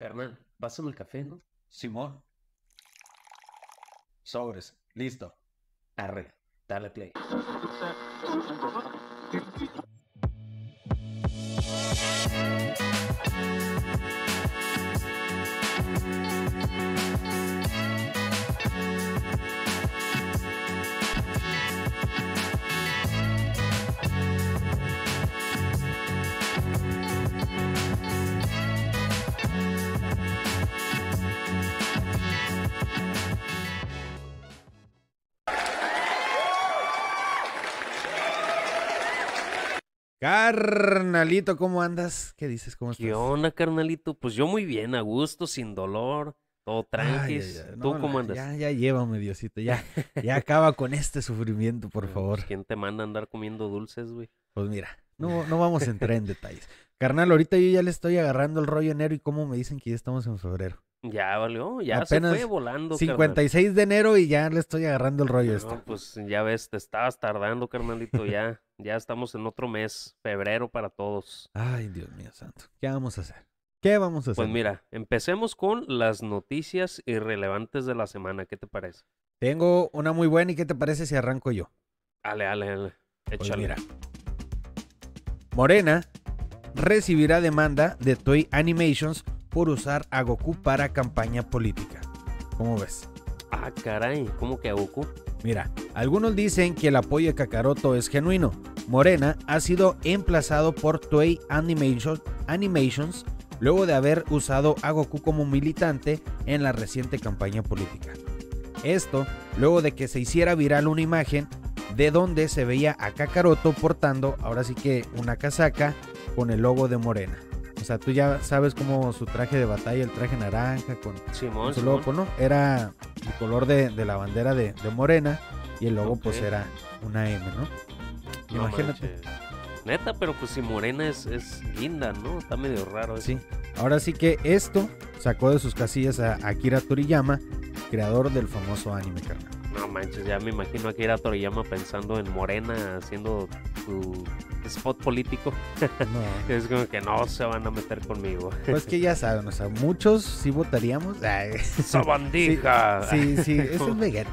Hernán, pásame el café, ¿no? Simón. Sobres, listo. Arre, dale play. Carnalito, ¿cómo andas? ¿Qué dices? ¿Cómo estás? ¿Qué onda, carnalito? Pues yo muy bien, a gusto, sin dolor, todo tranquilo. ¿Tú cómo andas? Ya, ya llévame, Diosito, ya, ya acaba con este sufrimiento, por pues, favor. ¿Quién te manda a andar comiendo dulces, güey? Pues mira, no, no vamos a entrar en detalles. Carnal, ahorita yo ya le estoy agarrando el rollo enero y cómo me dicen que ya estamos en febrero. Ya valió, ya Apenas se fue volando. 56 de enero y ya le estoy agarrando el rollo. No, esto. pues ya ves, te estabas tardando, carnalito, ya. Ya estamos en otro mes, febrero para todos. Ay, Dios mío santo. ¿Qué vamos a hacer? ¿Qué vamos a pues hacer? Pues mira, empecemos con las noticias irrelevantes de la semana. ¿Qué te parece? Tengo una muy buena y ¿qué te parece si arranco yo? Dale, dale, dale. Pues échale. mira. Morena recibirá demanda de Toy Animations por usar a Goku para campaña política. ¿Cómo ves? Ah, caray, ¿cómo que a Goku? Mira, algunos dicen que el apoyo de Kakaroto es genuino. Morena ha sido emplazado por Toei Animation, Animations luego de haber usado a Goku como militante en la reciente campaña política. Esto luego de que se hiciera viral una imagen de donde se veía a Kakaroto portando ahora sí que una casaca con el logo de Morena. O sea, tú ya sabes cómo su traje de batalla, el traje naranja con, su logo, ¿no? Era el color de, la bandera de, Morena y el logo pues era una M, ¿no? Imagínate. Neta, pero pues si Morena es, linda, ¿no? Está medio raro Sí. Ahora sí que esto sacó de sus casillas a Akira Toriyama, creador del famoso anime, carnal. No manches, ya me imagino a Toriyama pensando en Morena haciendo su spot político. es como que no se van a meter conmigo. Pues que ya saben, o sea, muchos sí votaríamos. ¡Sabandija! Sí, sí, eso es Vegeta.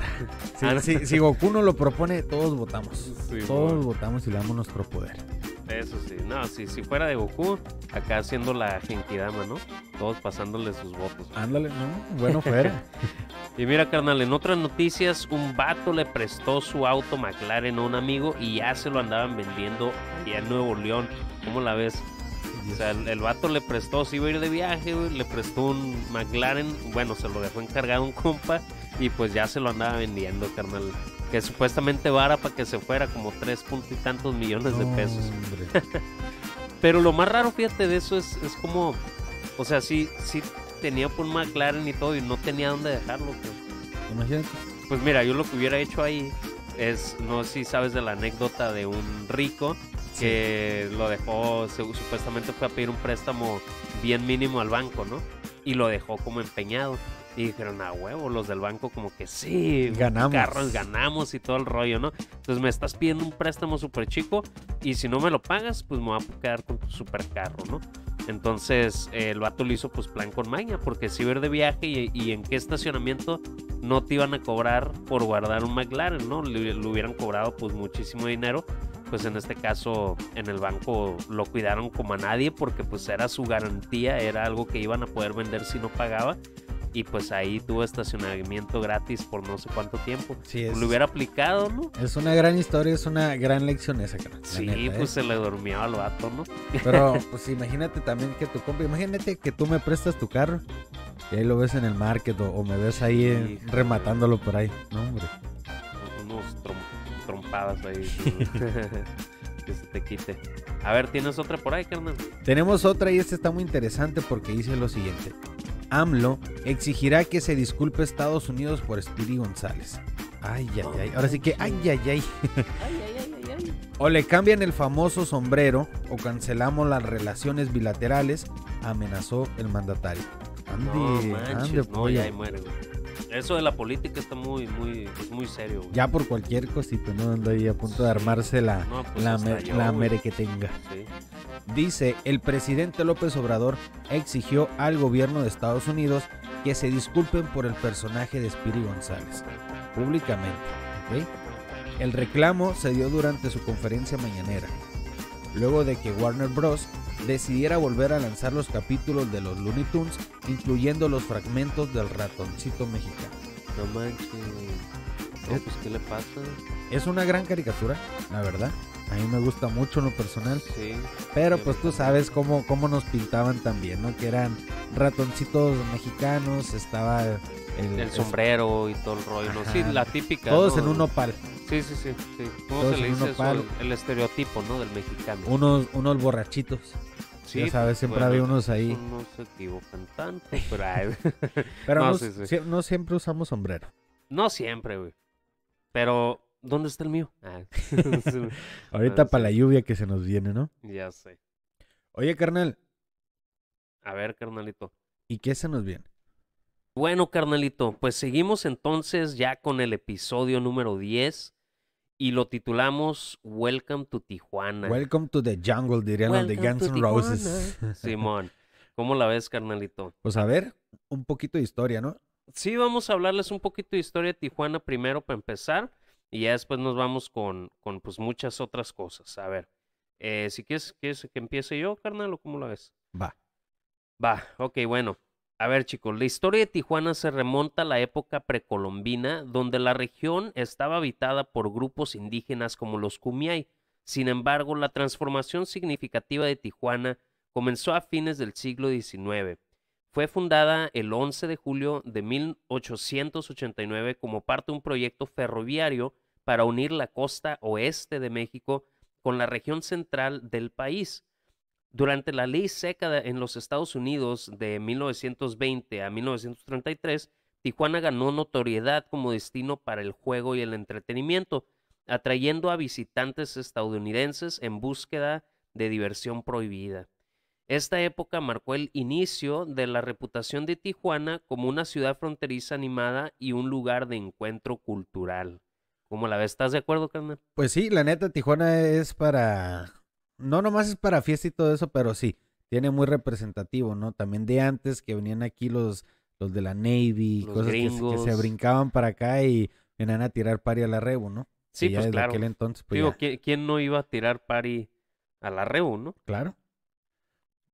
Ah, si Goku no lo propone, todos votamos. todos votamos y le damos nuestro poder. Eso sí, no, si, si fuera de Goku, acá haciendo la Genkidama, ¿no? Todos pasándole sus votos. Ándale, no, bueno fuera. y mira, carnal, en otras noticias, un vato le prestó su auto McLaren a un amigo y ya se lo andaban vendiendo allá en Nuevo León. ¿Cómo la ves? O sea, el, vato le prestó, si iba a ir de viaje, le prestó un McLaren, bueno, se lo dejó encargado un compa y pues ya se lo andaba vendiendo, carnal supuestamente vara para que se fuera como tres puntos y tantos millones de pesos. Pero lo más raro, fíjate, de eso es, como, o sea, si tenía por McLaren y todo y no tenía dónde dejarlo. Pues. pues mira, yo lo que hubiera hecho ahí es, no si sabes de la anécdota de un rico que lo dejó, supuestamente fue a pedir un préstamo bien mínimo al banco, ¿no? Y lo dejó como empeñado. Y dijeron, a huevo, los del banco como que sí, ganamos. Carros, ganamos y todo el rollo, ¿no? Entonces me estás pidiendo un préstamo súper chico y si no me lo pagas, pues me voy a quedar con tu super carro, ¿no? Entonces eh, el vato lo hizo pues plan con maña, porque si ver de viaje y, en qué estacionamiento no te iban a cobrar por guardar un McLaren, ¿no? Le, le, hubieran cobrado pues muchísimo dinero. Pues en este caso en el banco lo cuidaron como a nadie porque pues era su garantía, era algo que iban a poder vender si no pagaba y pues ahí tuvo estacionamiento gratis por no sé cuánto tiempo. Pues lo hubiera aplicado, ¿no? Es una gran historia, es una gran lección esa, cara. Sí, ¿eh? pues se le dormía al vato, ¿no? Pero pues imagínate también que tu compa, imagínate que tú me prestas tu carro y ahí lo ves en el market o, me ves ahí eh, rematándolo por ahí, ¿no, hombre? Pues unos trompadas ahí. que se te quite. A ver, ¿tienes otra por ahí, carnal? Tenemos otra y esta está muy interesante porque dice lo siguiente. AMLO exigirá que se disculpe Estados Unidos por stevie González. Ay, ay, ay. Ahora sí que, ay, ay, ay. O le cambian el famoso sombrero o cancelamos las relaciones bilaterales, amenazó el mandatario. no, no, eso de la política está muy, muy, pues, muy serio. Ya por cualquier cosita, ¿no? Ando ahí a punto de armarse la, pues, la, la mere que tenga. Dice, el presidente López Obrador exigió al gobierno de Estados Unidos que se disculpen por el personaje de Spiri González, públicamente. El reclamo se dio durante su conferencia mañanera, luego de que Warner Bros decidiera volver a lanzar los capítulos de los Looney Tunes, incluyendo los fragmentos del ratoncito mexicano. No manches. Pues, ¿qué le pasa? Es una gran caricatura, la verdad. A mí me gusta mucho en lo personal. pero pues tú sabes cómo, cómo nos pintaban también, ¿no? Que eran ratoncitos mexicanos, estaba el, sombrero y todo el rollo, Sí, la típica. Todos en uno opal. Sí, sí, sí. Todos en El, estereotipo, ¿no? Del mexicano. Unos, unos borrachitos. Sí, ya sabes, siempre hay unos ahí. No se equivocan tanto, pero, no, siempre usamos sombrero. No siempre, güey. Pero, ¿dónde está el mío? Ah, Ahorita para la lluvia que se nos viene, ¿no? Ya sé. Oye, carnal. A ver, carnalito. ¿Y qué se nos viene? Bueno, carnalito, pues seguimos entonces ya con el episodio número 10 y lo titulamos Welcome to Tijuana. Welcome to the jungle, dirían los de Guns N' Roses. Simón, ¿cómo la ves, carnalito? Pues a ver, un poquito de historia, ¿no? Sí, vamos a hablarles un poquito de historia de Tijuana primero para empezar y ya después nos vamos con, con pues muchas otras cosas. A ver, eh, si quieres, quieres que empiece yo, carnal, o cómo la ves. Va. Va, ok, bueno. A ver chicos, la historia de Tijuana se remonta a la época precolombina, donde la región estaba habitada por grupos indígenas como los Cumiay. Sin embargo, la transformación significativa de Tijuana comenzó a fines del siglo XIX. Fue fundada el 11 de julio de 1889 como parte de un proyecto ferroviario para unir la costa oeste de México con la región central del país. Durante la ley seca en los Estados Unidos de 1920 a 1933, Tijuana ganó notoriedad como destino para el juego y el entretenimiento, atrayendo a visitantes estadounidenses en búsqueda de diversión prohibida. Esta época marcó el inicio de la reputación de Tijuana como una ciudad fronteriza animada y un lugar de encuentro cultural. ¿Cómo la ves? ¿Estás de acuerdo, Carmen? Pues sí, la neta, Tijuana es para no nomás es para fiesta y todo eso, pero sí, tiene muy representativo, ¿no? También de antes que venían aquí los, los de la Navy, cosas que, se brincaban para acá y venían a tirar pari a la Rebu, ¿no? Sí, pues claro. entonces. Pues, Digo, ¿quién no iba a tirar pari a la Rebu, no? Claro.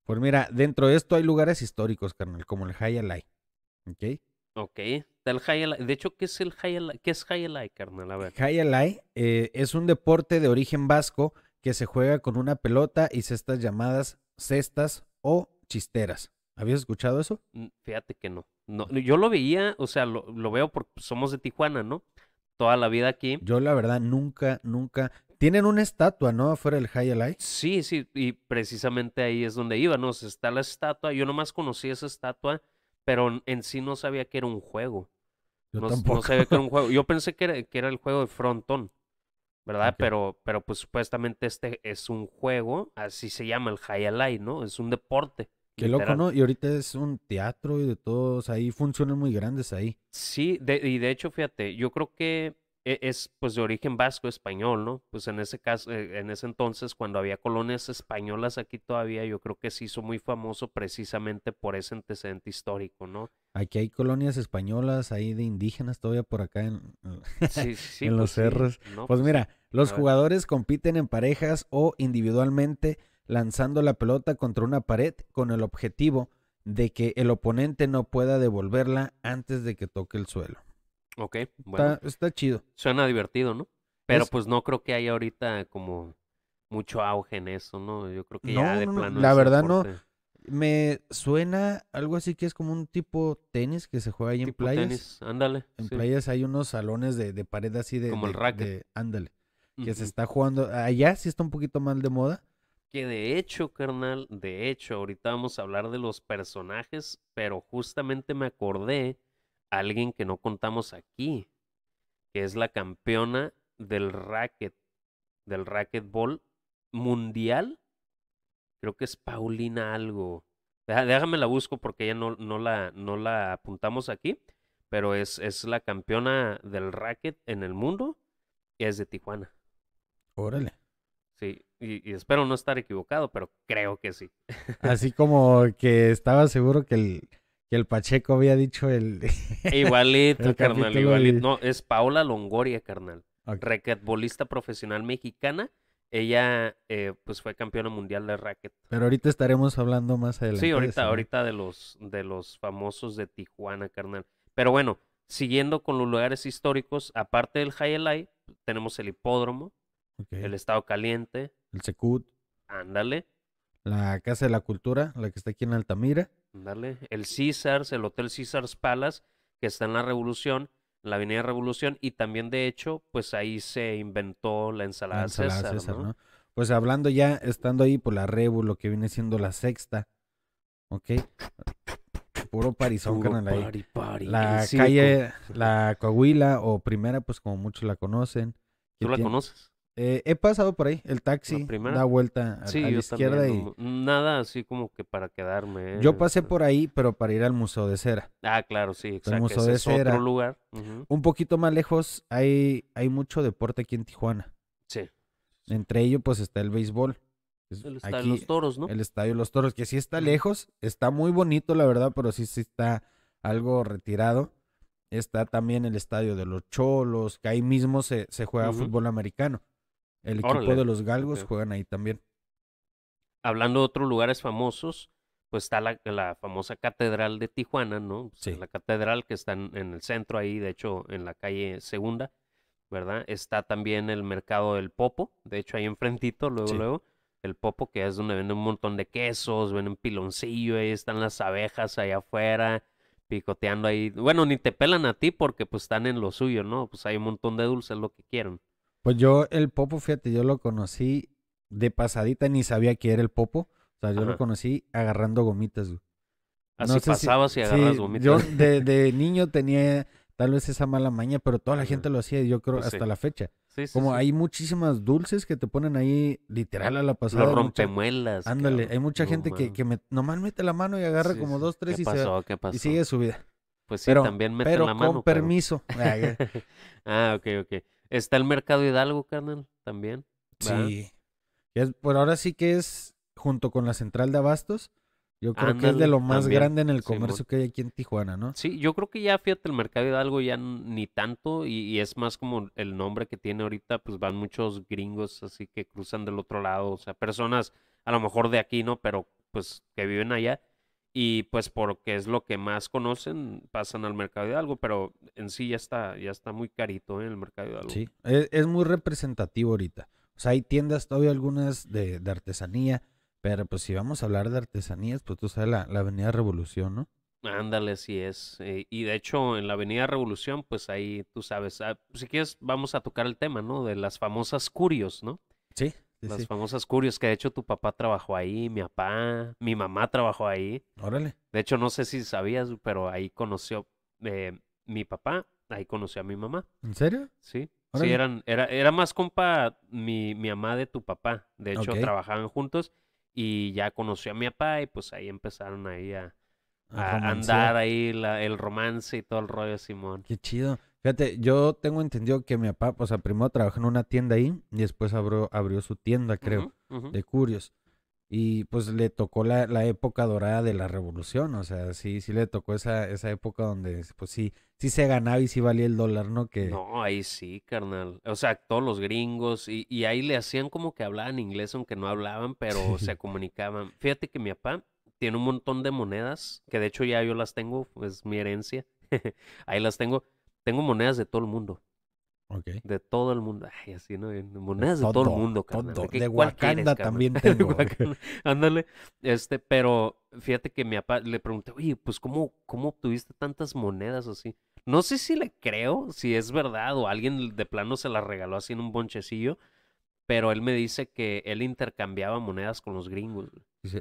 Pues mira, dentro de esto hay lugares históricos, carnal, como el Hayalai. ¿Ok? Ok. El De hecho, ¿qué es el Hayalai? ¿Qué es carnal? A ver. Hayalai eh, es un deporte de origen vasco que se juega con una pelota y cestas llamadas cestas o chisteras. ¿Habías escuchado eso? Mm, fíjate que no. no yo lo veía, o sea, lo, veo porque somos de Tijuana, ¿no? Toda la vida aquí. Yo la verdad nunca, nunca. Tienen una estatua, ¿no? Afuera del High Sí, sí, y precisamente ahí es donde iba, ¿no? O está la estatua. Yo nomás conocí esa estatua, pero en sí no sabía que era un juego. Yo no, tampoco. sabía que era un juego. Yo pensé que era, que era el juego de frontón. ¿verdad? Pero, pero pues supuestamente este es un juego, así se llama el High Alive, ¿no? Es un deporte. Qué loco, ¿no? Y ahorita es un teatro y de todos, ahí funcionan muy grandes ahí. Sí, de, y de hecho, fíjate, yo creo que e, es pues de origen vasco español, ¿no? Pues en ese caso, eh, en ese entonces cuando había colonias españolas aquí todavía, yo creo que se hizo muy famoso precisamente por ese antecedente histórico, ¿no? Aquí hay colonias españolas, hay de indígenas todavía por acá en, los cerros. pues mira, los jugadores compiten en parejas o individualmente lanzando la pelota contra una pared con el objetivo de que el oponente no pueda devolverla antes de que toque el suelo. Ok, bueno. Está, chido. Suena divertido, ¿no? Pero pues no creo que haya ahorita como mucho auge en eso, ¿no? Yo creo que ya de plano. la verdad no. Me suena algo así que es como un tipo tenis que se juega ahí en playas. Tenis, ándale. En playas hay unos salones de, pared así de. Como el racket. ándale. Que se está jugando. Allá sí está un poquito mal de moda. Que de hecho, carnal, de hecho, ahorita vamos a hablar de los personajes, pero justamente me acordé alguien que no contamos aquí, que es la campeona del racket, del racquetball mundial. Creo que es Paulina algo. Déjame la busco porque ella no, no, la, no la apuntamos aquí, pero es, es la campeona del racket en el mundo y es de Tijuana. Órale. Sí, y, espero no estar equivocado, pero creo que sí. Así como que estaba seguro que el, que el Pacheco había dicho el. Igualito, carnal, igualito. No, es Paola Longoria, carnal. Raquetbolista profesional mexicana. Ella, eh, pues, fue campeona mundial de racket. Pero ahorita estaremos hablando más adelante. Sí, ahorita, ahorita de los, de los famosos de Tijuana, carnal. Pero bueno, siguiendo con los lugares históricos, aparte del Hayalay, tenemos el hipódromo, el Estado Caliente, el Secut, ándale, la Casa de la Cultura, la que está aquí en Altamira, Dale. El César, el Hotel Caesars Palace, que está en la Revolución, la Avenida Revolución, y también de hecho, pues ahí se inventó la ensalada, César. Pues hablando ya, estando ahí por pues, la revolución lo que viene siendo la sexta, ¿ok? Puro parizón, La calle, la Coahuila o Primera, pues como muchos la conocen. ¿Tú la conoces? Eh, he pasado por ahí, el taxi da vuelta a, la izquierda y... Nada así como que para quedarme. Yo eh, pasé por ahí, pero para ir al Museo de Cera. Ah, claro, sí, exacto. El Museo de otro lugar. Un poquito más lejos hay, hay mucho deporte aquí en Tijuana. Sí. Entre ellos pues está el béisbol. El Estadio de los Toros, ¿no? El Estadio los Toros, que sí está lejos, está muy bonito, la verdad, pero sí, sí está algo retirado. Está también el Estadio de los Cholos, que ahí mismo se, se juega fútbol americano. El equipo de los Galgos juegan ahí también. Hablando de otros lugares famosos, pues está la, famosa Catedral de Tijuana, ¿no? Pues, sí. La catedral que está en, el centro ahí, de hecho, en la calle Segunda, ¿verdad? Está también el mercado del Popo, de hecho, ahí enfrentito, luego, luego. El Popo, que es donde venden un montón de quesos, venden piloncillo, ahí están las abejas allá afuera picoteando ahí. Bueno, ni te pelan a ti porque pues están en lo suyo, ¿no? Pues hay un montón de dulces, lo que quieren. Pues yo el Popo, fíjate, yo lo conocí de pasadita, ni sabía que era el Popo. O sea, yo lo conocí agarrando gomitas, Así pasabas y agarras gomitas. Yo de, niño tenía tal vez esa mala maña, pero toda la gente lo hacía, yo creo, pues hasta la fecha. Como hay muchísimas dulces que te ponen ahí literal a la pasada. Los rompemuelas. Ándale, hay mucha gente que, me... nomás mete la mano y agarra como dos, tres y, Se... y sigue su vida. Pues sí, también mete la mano. pero con permiso. Ah, ah, ok, ok. Está el Mercado Hidalgo, carnal, también. Sí. por ahora sí que es, junto con la central de abastos, yo creo que es de lo más grande en el comercio que hay aquí en Tijuana, ¿no? Sí, yo creo que ya, fíjate, el Mercado Hidalgo ya ni tanto y, es más como el nombre que tiene ahorita, pues van muchos gringos así que cruzan del otro lado, o sea, personas a lo mejor de aquí, ¿no? Pero pues que viven allá y pues porque es lo que más conocen, pasan al mercado de algo, pero en sí ya está, ya está muy carito en ¿eh? el mercado de algo. Sí, e-, es, muy representativo ahorita. O sea, hay tiendas todavía algunas de, artesanía, pero pues si vamos a hablar de artesanías, pues tú sabes la, Avenida Revolución, ¿no? Ándale, sí es. Eh, y de hecho, en la Avenida Revolución, pues ahí tú sabes, ah, si quieres, vamos a tocar el tema, ¿no? De las famosas curios, ¿no? Sí. Las famosas curios, que de hecho tu papá trabajó ahí, mi papá, mi mamá trabajó ahí. Órale. De hecho, no sé si sabías, pero ahí conoció eh, mi papá, ahí conoció a mi mamá. ¿En serio? Sí. Sí, eran, era, era más compa mi, mi mamá de tu papá. De hecho, trabajaban juntos y ya conoció a mi papá y pues ahí empezaron ahí a, andar ahí el romance y todo el rollo, Simón. Qué chido. Fíjate, yo tengo entendido que mi papá, o sea, primero trabajó en una tienda ahí y después abrió, abrió su tienda, creo, de Curios. Y pues le tocó la, época dorada de la revolución, o sea, sí, sí le tocó esa, esa época donde, pues sí, sí se ganaba y sí valía el dólar, ¿no? Que... No, ahí sí, carnal. O sea, todos los gringos y, ahí le hacían como que hablaban inglés, aunque no hablaban, pero se comunicaban. Fíjate que mi papá tiene un montón de monedas, que de hecho ya yo las tengo, es pues, mi herencia, ahí las tengo tengo monedas de todo el mundo. De todo el mundo. Ay, así, ¿no? Monedas de, todo el mundo, carnal. De, de también tengo. Ándale. este, pero fíjate que mi papá le pregunté, oye, pues, ¿cómo, ¿cómo obtuviste tantas monedas así? No sé si le creo, si es verdad o alguien de plano se las regaló así en un bonchecillo, pero él me dice que él intercambiaba monedas con los gringos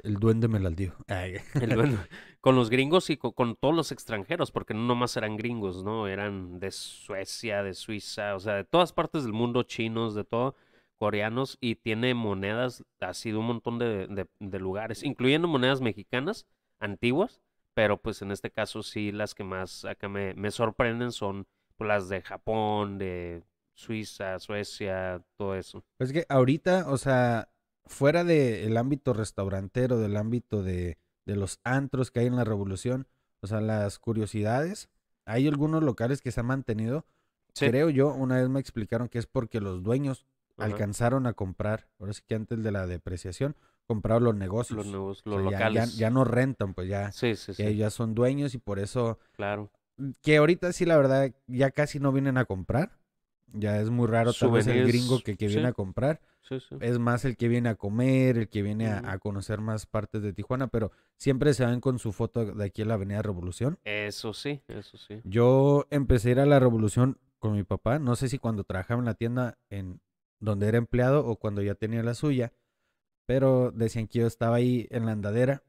el duende me las dio. Con los gringos y con, todos los extranjeros, porque no nomás eran gringos, ¿no? Eran de Suecia, de Suiza, o sea, de todas partes del mundo, chinos, de todo, coreanos, y tiene monedas ha sido un montón de, lugares, incluyendo monedas mexicanas, antiguas, pero pues en este caso sí las que más acá me, me sorprenden son pues, las de Japón, de Suiza, Suecia, todo eso. Pues, es que ahorita, o sea, fuera del ámbito restaurantero, del ámbito de, los antros que hay en la revolución, o sea, las curiosidades, hay algunos locales que se han mantenido. Creo yo, una vez me explicaron que es porque los dueños alcanzaron a comprar, ahora sí que antes de la depreciación, compraron los negocios. Los, locales. Ya, no rentan, pues ya, ya, son dueños y por eso... Claro. Mm, que ahorita sí, la verdad, ya casi no vienen a comprar. Ya es muy raro tal vez el gringo que, que viene a comprar es más el que viene a comer, el que viene a, conocer más partes de Tijuana, pero siempre se van con su foto de aquí en la Avenida Revolución. Eso sí, eso sí. Yo empecé a ir a la Revolución con mi papá, no sé si cuando trabajaba en la tienda en donde era empleado o cuando ya tenía la suya, pero decían que yo estaba ahí en la andadera.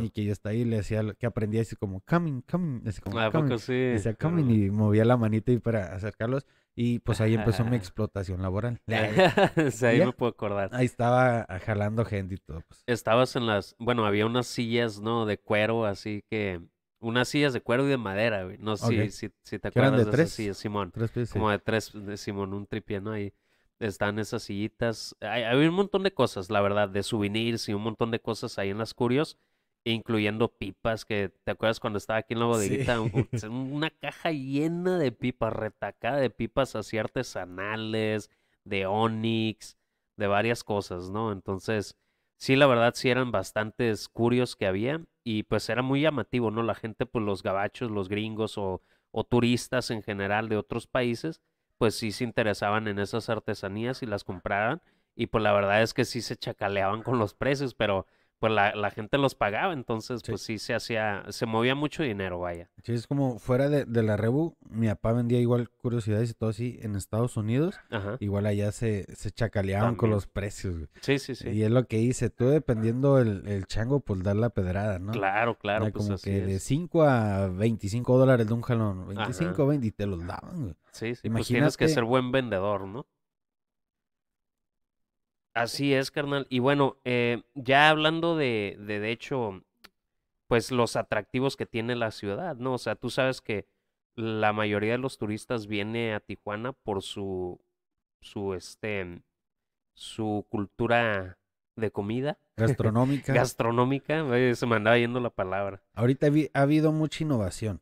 Y que yo estaba ahí le decía que aprendía así como coming, coming, así como coming. Sí. y movía la manita y para acercarlos. Y pues ahí empezó mi explotación laboral. ahí me puedo acordar. Ahí estaba ah, jalando gente y todo. Pues. Estabas en las, bueno, había unas sillas, ¿no? De cuero, así que unas sillas de cuero y de madera, güey. No sé si, si, te acuerdas de, tres? esas sillas, Simón. Como de tres, de Simón, un tripié, ¿no? Ahí están esas sillitas. Hay, había un montón de cosas, la verdad, de souvenirs y un montón de cosas ahí en las curios incluyendo pipas, que te acuerdas cuando estaba aquí en la bodeguita, una caja llena de pipas, retacada de pipas así artesanales, de Onyx, de varias cosas, ¿no? Entonces, sí, la verdad, sí eran bastantes curios que había y pues era muy llamativo, ¿no? La gente, pues los gabachos, los gringos o, o turistas en general de otros países, pues sí se interesaban en esas artesanías y las compraban y pues la verdad es que sí se chacaleaban con los precios, pero pues la, la, gente los pagaba, entonces pues sí se hacía, se movía mucho dinero, vaya. Sí, es como fuera de, de, la Rebu, mi papá vendía igual curiosidades y todo así en Estados Unidos, igual allá se, chacaleaban con los precios. Sí, sí, sí. Y es lo que hice, tú dependiendo el, chango, pues dar la pedrada, ¿no? Claro, claro. pues como que de 5 a 25 dólares de un jalón, 25, 20 y te los daban, güey. Sí, sí, Imagínate... pues tienes que ser buen vendedor, ¿no? Así es, carnal. Y bueno, eh, ya hablando de, de, de hecho, pues los atractivos que tiene la ciudad, ¿no? O sea, tú sabes que la mayoría de los turistas viene a Tijuana por su, su, este, su cultura de comida. Gastronómica. Gastronómica, se me andaba yendo la palabra. Ahorita ha habido mucha innovación.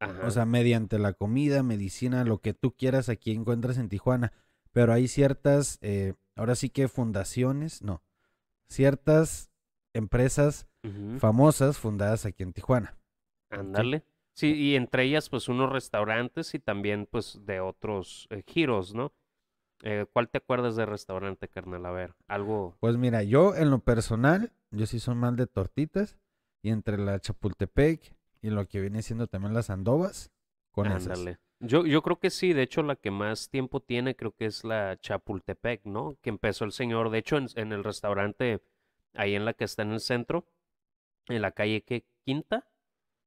Ajá. O sea, mediante la comida, medicina, lo que tú quieras aquí encuentras en Tijuana. Pero hay ciertas eh, ahora sí que fundaciones, no, ciertas empresas famosas fundadas aquí en Tijuana. Ándale. Sí, y entre ellas, pues, unos restaurantes y también, pues, de otros eh, giros, ¿no? Eh, ¿Cuál te acuerdas de restaurante, carnal? A ver, algo. Pues mira, yo en lo personal, yo sí soy mal de tortitas. Y entre la Chapultepec y lo que viene siendo también las andobas, con Ándale. Yo, creo que sí, de hecho la que más tiempo tiene creo que es la Chapultepec, ¿no? Que empezó el señor, de hecho en, en el restaurante ahí en la que está en el centro, en la calle que quinta,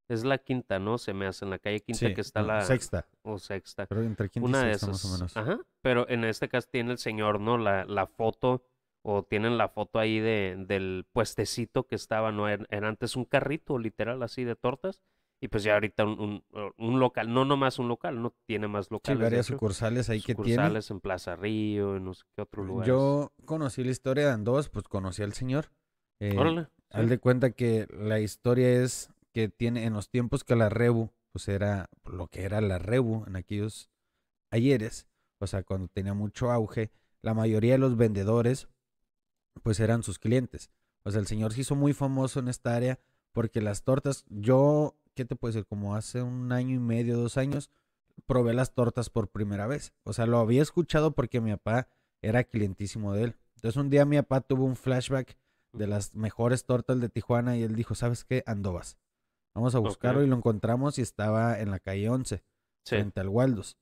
es la quinta, ¿no? Se me hace en la calle quinta que está la sexta o sexta, pero entre quinta una y sexta, de esas, más o menos. Ajá, pero en este caso tiene el señor, ¿no? La, la foto o tienen la foto ahí de, del puestecito que estaba, ¿no? era antes un carrito literal así de tortas y pues ya ahorita un, local, no nomás un local, no tiene más locales. Sí, varias sucursales ahí que tiene. Sucursales en Plaza Río, en no sé qué otro eh, lugar. Yo conocí la historia de dos, pues conocí al señor. Eh, Órale. de cuenta que la historia es que tiene en los tiempos que la Rebu, pues era lo que era la Rebu en aquellos ayeres, o sea, cuando tenía mucho auge, la mayoría de los vendedores, pues eran sus clientes. O sea, el señor se hizo muy famoso en esta área porque las tortas, yo ¿qué te puedo decir? Como hace un año y medio, dos años, probé las tortas por primera vez. O sea, lo había escuchado porque mi papá era clientísimo de él. Entonces un día mi papá tuvo un flashback de las mejores tortas de Tijuana y él dijo, ¿sabes qué? Andobas. Vamos a buscarlo y lo encontramos y estaba en la calle 11, frente al Waldos.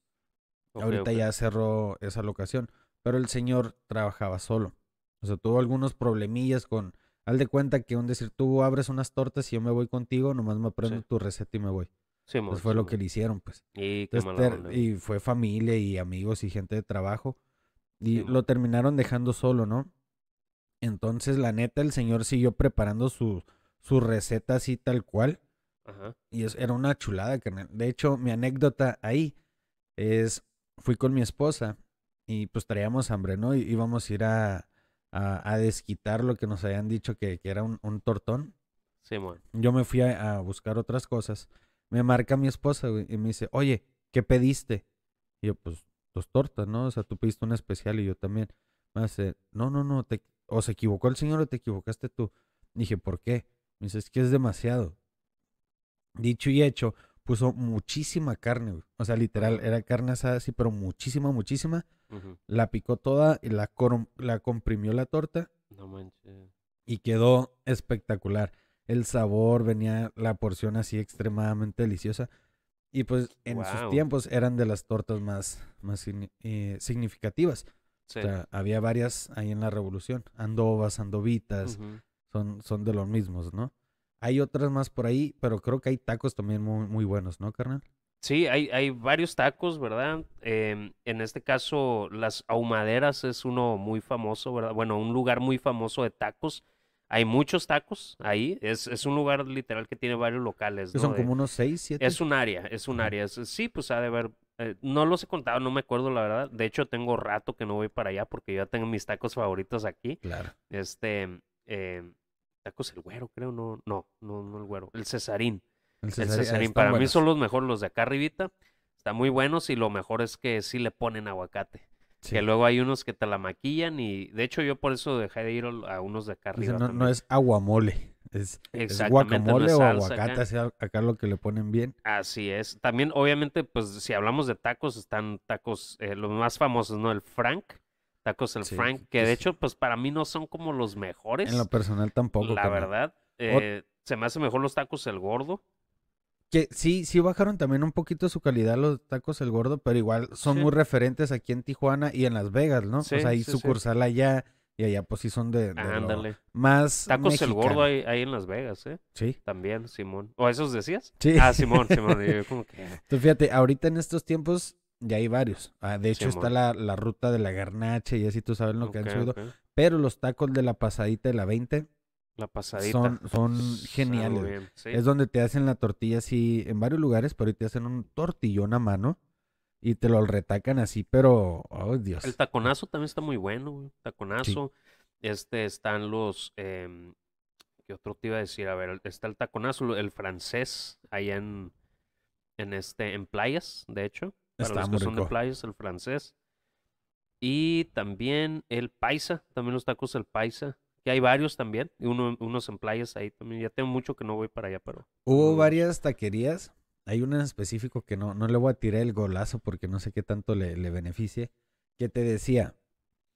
Ahorita ya cerró esa locación, pero el señor trabajaba solo. O sea, tuvo algunos problemillas con de cuenta que un decir, tú abres unas tortas y yo me voy contigo, nomás me aprendo tu receta y me voy. Sí, pues fue lo que le hicieron, pues. Y, y, fue familia y amigos y gente de trabajo. Y lo terminaron dejando solo, ¿no? Entonces, la neta, el señor siguió preparando su, receta así tal cual. Y es, era una chulada, carnal. De hecho, mi anécdota ahí es, fui con mi esposa y pues traíamos hambre, ¿no? Y íbamos a ir a, a, desquitar lo que nos habían dicho que, era un, tortón. Sí, Yo me fui a, buscar otras cosas. Me marca mi esposa y me dice, oye, ¿qué pediste? Y yo, pues, dos pues, tortas, ¿no? O sea, tú pediste una especial y yo también. Me dice, no, no, no, te, o se equivocó el señor o te equivocaste tú. Dije, ¿por qué? Me dice, es que es demasiado. Dicho y hecho, puso muchísima carne, O sea, literal, era carne asada, así, pero muchísima, muchísima la picó toda y la, la comprimió la torta. Y quedó espectacular. El sabor venía la porción así extremadamente deliciosa. Y pues en sus tiempos eran de las tortas más, más eh, significativas. O sea, había varias ahí en la revolución. Andovas, andovitas, son, son de los mismos, ¿no? Hay otras más por ahí, pero creo que hay tacos también muy, muy buenos, ¿no, carnal? Sí, hay, hay varios tacos, ¿verdad? Em, en este caso, las ahumaderas es uno muy famoso, ¿verdad? Bueno, un lugar muy famoso de tacos. Hay muchos tacos ahí. Es, es un lugar literal que tiene varios locales. ¿no? Son como unos seis, siete. Es un área, es un área. sí, pues ha de haber. Eh, no los he contado, no me acuerdo la verdad. De hecho, tengo rato que no voy para allá porque ya tengo mis tacos favoritos aquí. Claro. Este, em, tacos el güero, creo, no, no, no, no el güero. El cesarín. El ah, para mí son los mejores, los de acá arribita. Están muy buenos y lo mejor es que sí le ponen aguacate. Que luego hay unos que te la maquillan y de hecho yo por eso dejé de ir a unos de acá arriba. no, es aguamole, es, es guacamole o aguacate, acá. lo que le ponen bien. Así es. También obviamente pues si hablamos de tacos están tacos eh, los más famosos, ¿no? El Frank. Tacos el Frank, que de hecho pues para mí no son como los mejores. En lo personal tampoco. La verdad, eh, se me hace mejor los tacos el gordo. Que sí, sí bajaron también un poquito su calidad los tacos el gordo, pero igual son muy referentes aquí en Tijuana y en Las Vegas, ¿no? o sea, hay sucursal allá y allá pues sí son de, Ándale. más Tacos el gordo ahí, en Las Vegas, ¿eh? Sí. También, Simón. ¿O esos decías? Sí. Ah, Simón, Simón. que... Ah. Entonces fíjate, ahorita en estos tiempos ya hay varios. Ah, de hecho está la, ruta de la garnacha y así tú sabes lo que han subido. Pero los tacos de la pasadita de la 20 la pasadita. Son, son geniales. Es donde te hacen la tortilla así en varios lugares, pero ahí te hacen un tortillón a mano y te lo retacan así, pero, oh Dios. El taconazo también está muy bueno, Taconazo. Este están los. Em, ¿Qué otro te iba a decir? A ver, está el taconazo, el francés, allá en, en, este, en playas, de hecho. Para los que son de playas, el francés. Y también el paisa, también los tacos el paisa que hay varios también, y unos en playas ahí también. Ya tengo mucho que no voy para allá, pero... Hubo varias taquerías, hay una en específico que no, no le voy a tirar el golazo porque no sé qué tanto le, beneficie, que te decía,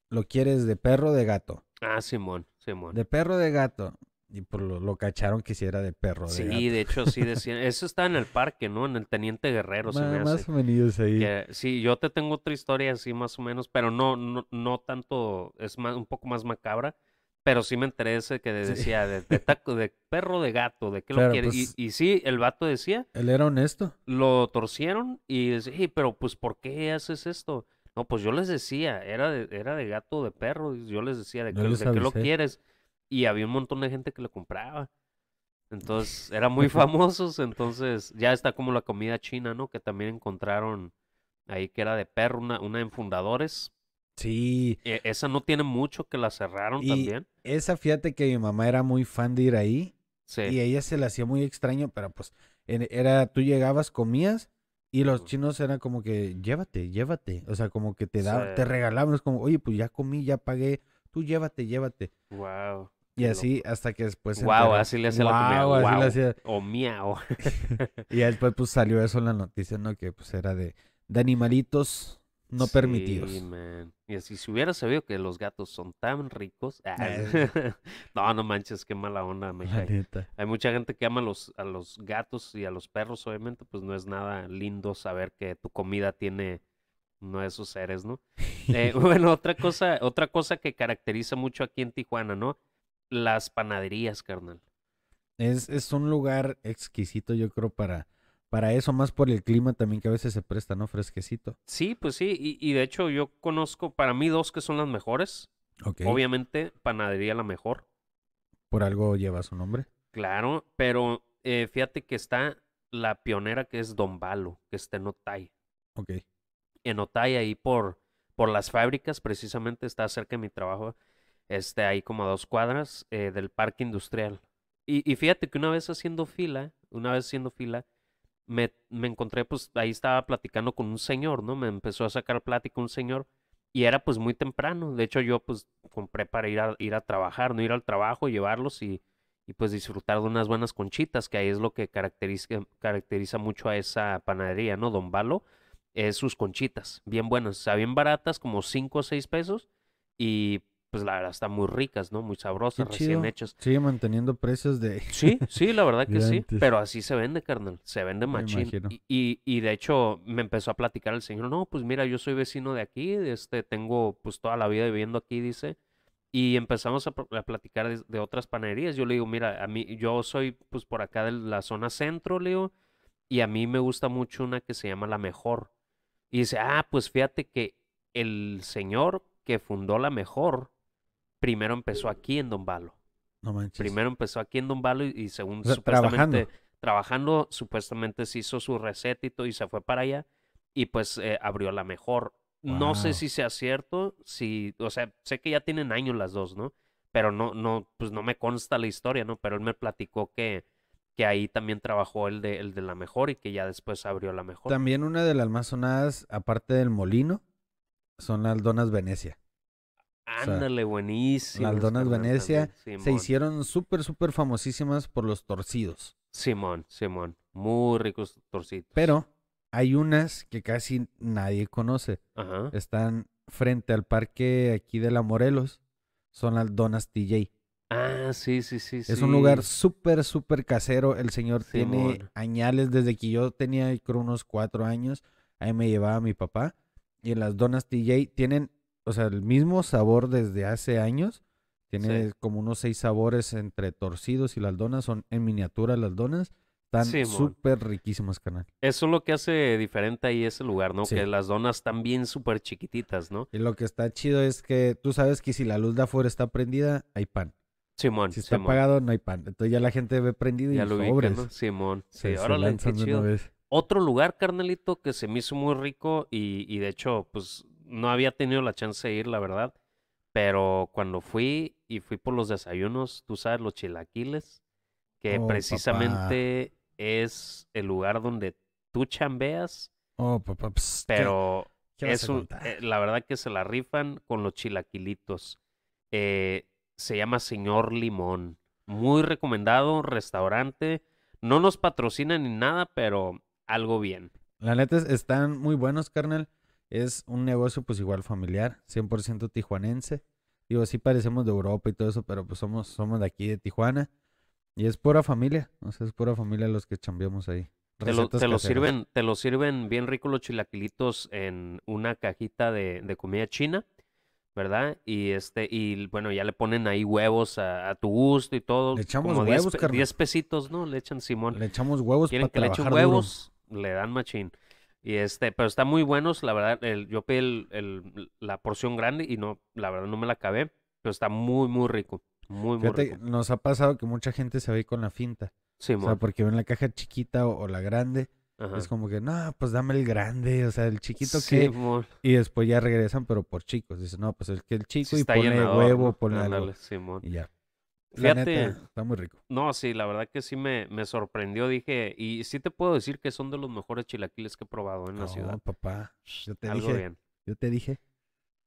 ¿lo quieres de perro o de gato? Ah, Simón, Simón. De perro o de gato. Y por lo, cacharon que si era de perro. De sí, de hecho, sí decía Eso está en el parque, ¿no? En el Teniente Guerrero. más o menos ahí. sí, yo te tengo otra historia así, más o menos, pero no, no, no tanto, es más, un poco más macabra pero sí me interesa que decía de, taco, de perro de gato, de qué lo quieres? y, pues y, sí, el vato decía. Él era honesto. Lo torcieron y decía, pero pues ¿por qué haces esto? No, pues yo les decía, era de, era de gato, de perro, yo les decía, ¿de, qué, lo quieres? Y había un montón de gente que lo compraba. Entonces, eran muy famosos, entonces ya está como la comida china, ¿no? Que también encontraron ahí que era de perro, una, una en fundadores, Sí. E, esa no tiene mucho que la cerraron y también. Esa, fíjate que mi mamá era muy fan de ir ahí. Sí. Y ella se le hacía muy extraño, pero pues era, tú llegabas, comías y los chinos eran como que, llévate, llévate. O sea, como que te, da, te regalaban, es como, oye, pues ya comí, ya pagué, tú llévate, llévate. Wow. Y así hasta que después... Wow, así le hacía la comida. Wow, O miau. y después pues salió eso en la noticia, ¿no? Que pues era de, de animalitos no permitidos. Y así si hubiera sabido que los gatos son tan ricos. Ah, no, no manches, qué mala onda. Me Hay mucha gente que ama los, a los gatos y a los perros, obviamente, pues no es nada lindo saber que tu comida tiene uno de esos seres, ¿no? Eh, bueno, otra cosa, otra cosa que caracteriza mucho aquí en Tijuana, ¿no? Las panaderías, carnal. es un lugar exquisito, yo creo, para para eso, más por el clima también que a veces se presta, ¿no? Fresquecito. Sí, pues sí, y, de hecho yo conozco para mí dos que son las mejores. Obviamente, panadería la mejor. Por algo lleva su nombre. Claro, pero eh, fíjate que está la pionera que es Don Balo, que está en Otay. Ok. En Otay, ahí por, por las fábricas, precisamente está cerca de mi trabajo, este, ahí como a dos cuadras eh, del parque industrial. Y, y, fíjate que una vez haciendo fila, una vez haciendo fila, me, encontré, pues ahí estaba platicando con un señor, ¿no? Me empezó a sacar plática un señor y era pues muy temprano. De hecho yo pues compré para ir a, ir a trabajar, no ir al trabajo, llevarlos y, y pues disfrutar de unas buenas conchitas, que ahí es lo que caracteriza, caracteriza mucho a esa panadería, ¿no? Don Balo, es sus conchitas, bien buenas, o sea, bien baratas, como cinco o 6 pesos y pues la verdad están muy ricas, ¿no? Muy sabrosas, recién hechas. Sigue manteniendo precios de... Sí, sí, la verdad que sí, pero así se vende, carnal, se vende machín. Y, y, y, de hecho me empezó a platicar el señor, no, pues mira, yo soy vecino de aquí, este, tengo pues toda la vida viviendo aquí, dice, y empezamos a, platicar de, otras panaderías. Yo le digo, mira, a mí, yo soy pues por acá de la zona centro, Leo, y a mí me gusta mucho una que se llama La Mejor. Y dice, ah, pues fíjate que el señor que fundó La Mejor primero empezó aquí en Don Balo. No manches. Primero empezó aquí en Don Balo y, según supuestamente trabajando. supuestamente se hizo su recetito y se fue para allá y pues eh, abrió la mejor. No sé si sea cierto, si, o sea, sé que ya tienen años las dos, ¿no? Pero no, no, pues no me consta la historia, ¿no? Pero él me platicó que, que ahí también trabajó el de, el de la mejor y que ya después abrió la mejor. También una de las más sonadas, aparte del molino, son las donas Venecia. Ándale, buenísimo. Las donas Venecia se hicieron súper, súper famosísimas por los torcidos. Simón, Simón. Muy ricos torcidos. Pero hay unas que casi nadie conoce. Están frente al parque aquí de la Morelos. Son las donas TJ. Ah, sí, sí, sí. Es un lugar súper, súper casero. El señor tiene añales desde que yo tenía creo, unos cuatro años. Ahí me llevaba mi papá. Y en las donas TJ tienen o sea, el mismo sabor desde hace años. Tiene como unos seis sabores entre torcidos y las donas. Son en miniatura las donas. Están súper riquísimas, canal. Eso es lo que hace diferente ahí ese lugar, ¿no? Que las donas están bien súper chiquititas, ¿no? Y lo que está chido es que tú sabes que si la luz de afuera está prendida, hay pan. Simón. Si está apagado, no hay pan. Entonces ya la gente ve prendido ya y lo sobres. ¿no? Simón. Sí, ahora chido. Otro lugar, carnalito, que se me hizo muy rico y, y de hecho, pues no había tenido la chance de ir, la verdad. Pero cuando fui y fui por los desayunos, tú sabes, los chilaquiles, que oh, precisamente es el lugar donde tú chambeas. Oh, papá, pues, pero eh, la verdad que se la rifan con los chilaquilitos. Eh, se llama Señor Limón. Muy recomendado, restaurante. No nos patrocina ni nada, pero algo bien. La neta, están muy buenos, carnal. Es un negocio pues igual familiar, 100% tijuanense. Digo, sí parecemos de Europa y todo eso, pero pues somos, somos de aquí, de Tijuana. Y es pura familia, o sea, es pura familia los que chambeamos ahí. Te lo, sirven, te lo sirven bien rico los chilaquilitos en una cajita de, de, comida china, ¿verdad? Y este, y bueno, ya le ponen ahí huevos a, tu gusto y todo. Le echamos Como huevos, 10 pesitos, ¿no? Le echan Simón. Le echamos huevos. Quieren para que le echen huevos, le dan machín. Y este, pero están muy buenos, la verdad, el, yo pedí el, la porción grande y no, la verdad no me la acabé, pero está muy, muy rico. Muy, muy rico. Nos ha pasado que mucha gente se ve con la finta. Sí, o sea, porque ven la caja chiquita o, la grande. Es como que, no, pues dame el grande, o sea, el chiquito sí, que... Y después ya regresan, pero por chicos. Dicen, no, pues el que el chico y pone huevo, ponle algo. ya. Fíjate. está muy rico. No, sí, la verdad que sí me, me, sorprendió. Dije, y sí te puedo decir que son de los mejores chilaquiles que he probado en la ciudad. papá. Yo te dije. Bien. Yo te dije.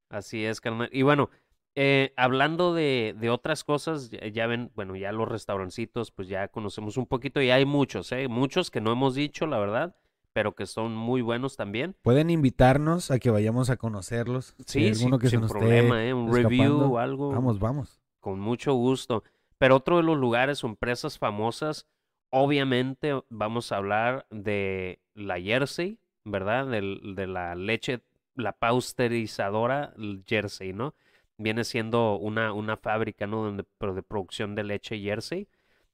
Así es, carnal. Y bueno, eh, hablando de, otras cosas, ya, ven, bueno, ya los restaurancitos, pues ya conocemos un poquito y hay muchos, ¿eh? Muchos que no hemos dicho, la verdad, pero que son muy buenos también. Pueden invitarnos a que vayamos a conocerlos. Sí, que sin problema, ¿eh? Un review o algo. Vamos, vamos. Con mucho gusto. Pero otro de los lugares son empresas famosas, obviamente vamos a hablar de la Jersey, ¿verdad? De, la leche, la pausterizadora Jersey, ¿no? Viene siendo una, una fábrica, ¿no? de producción de leche Jersey.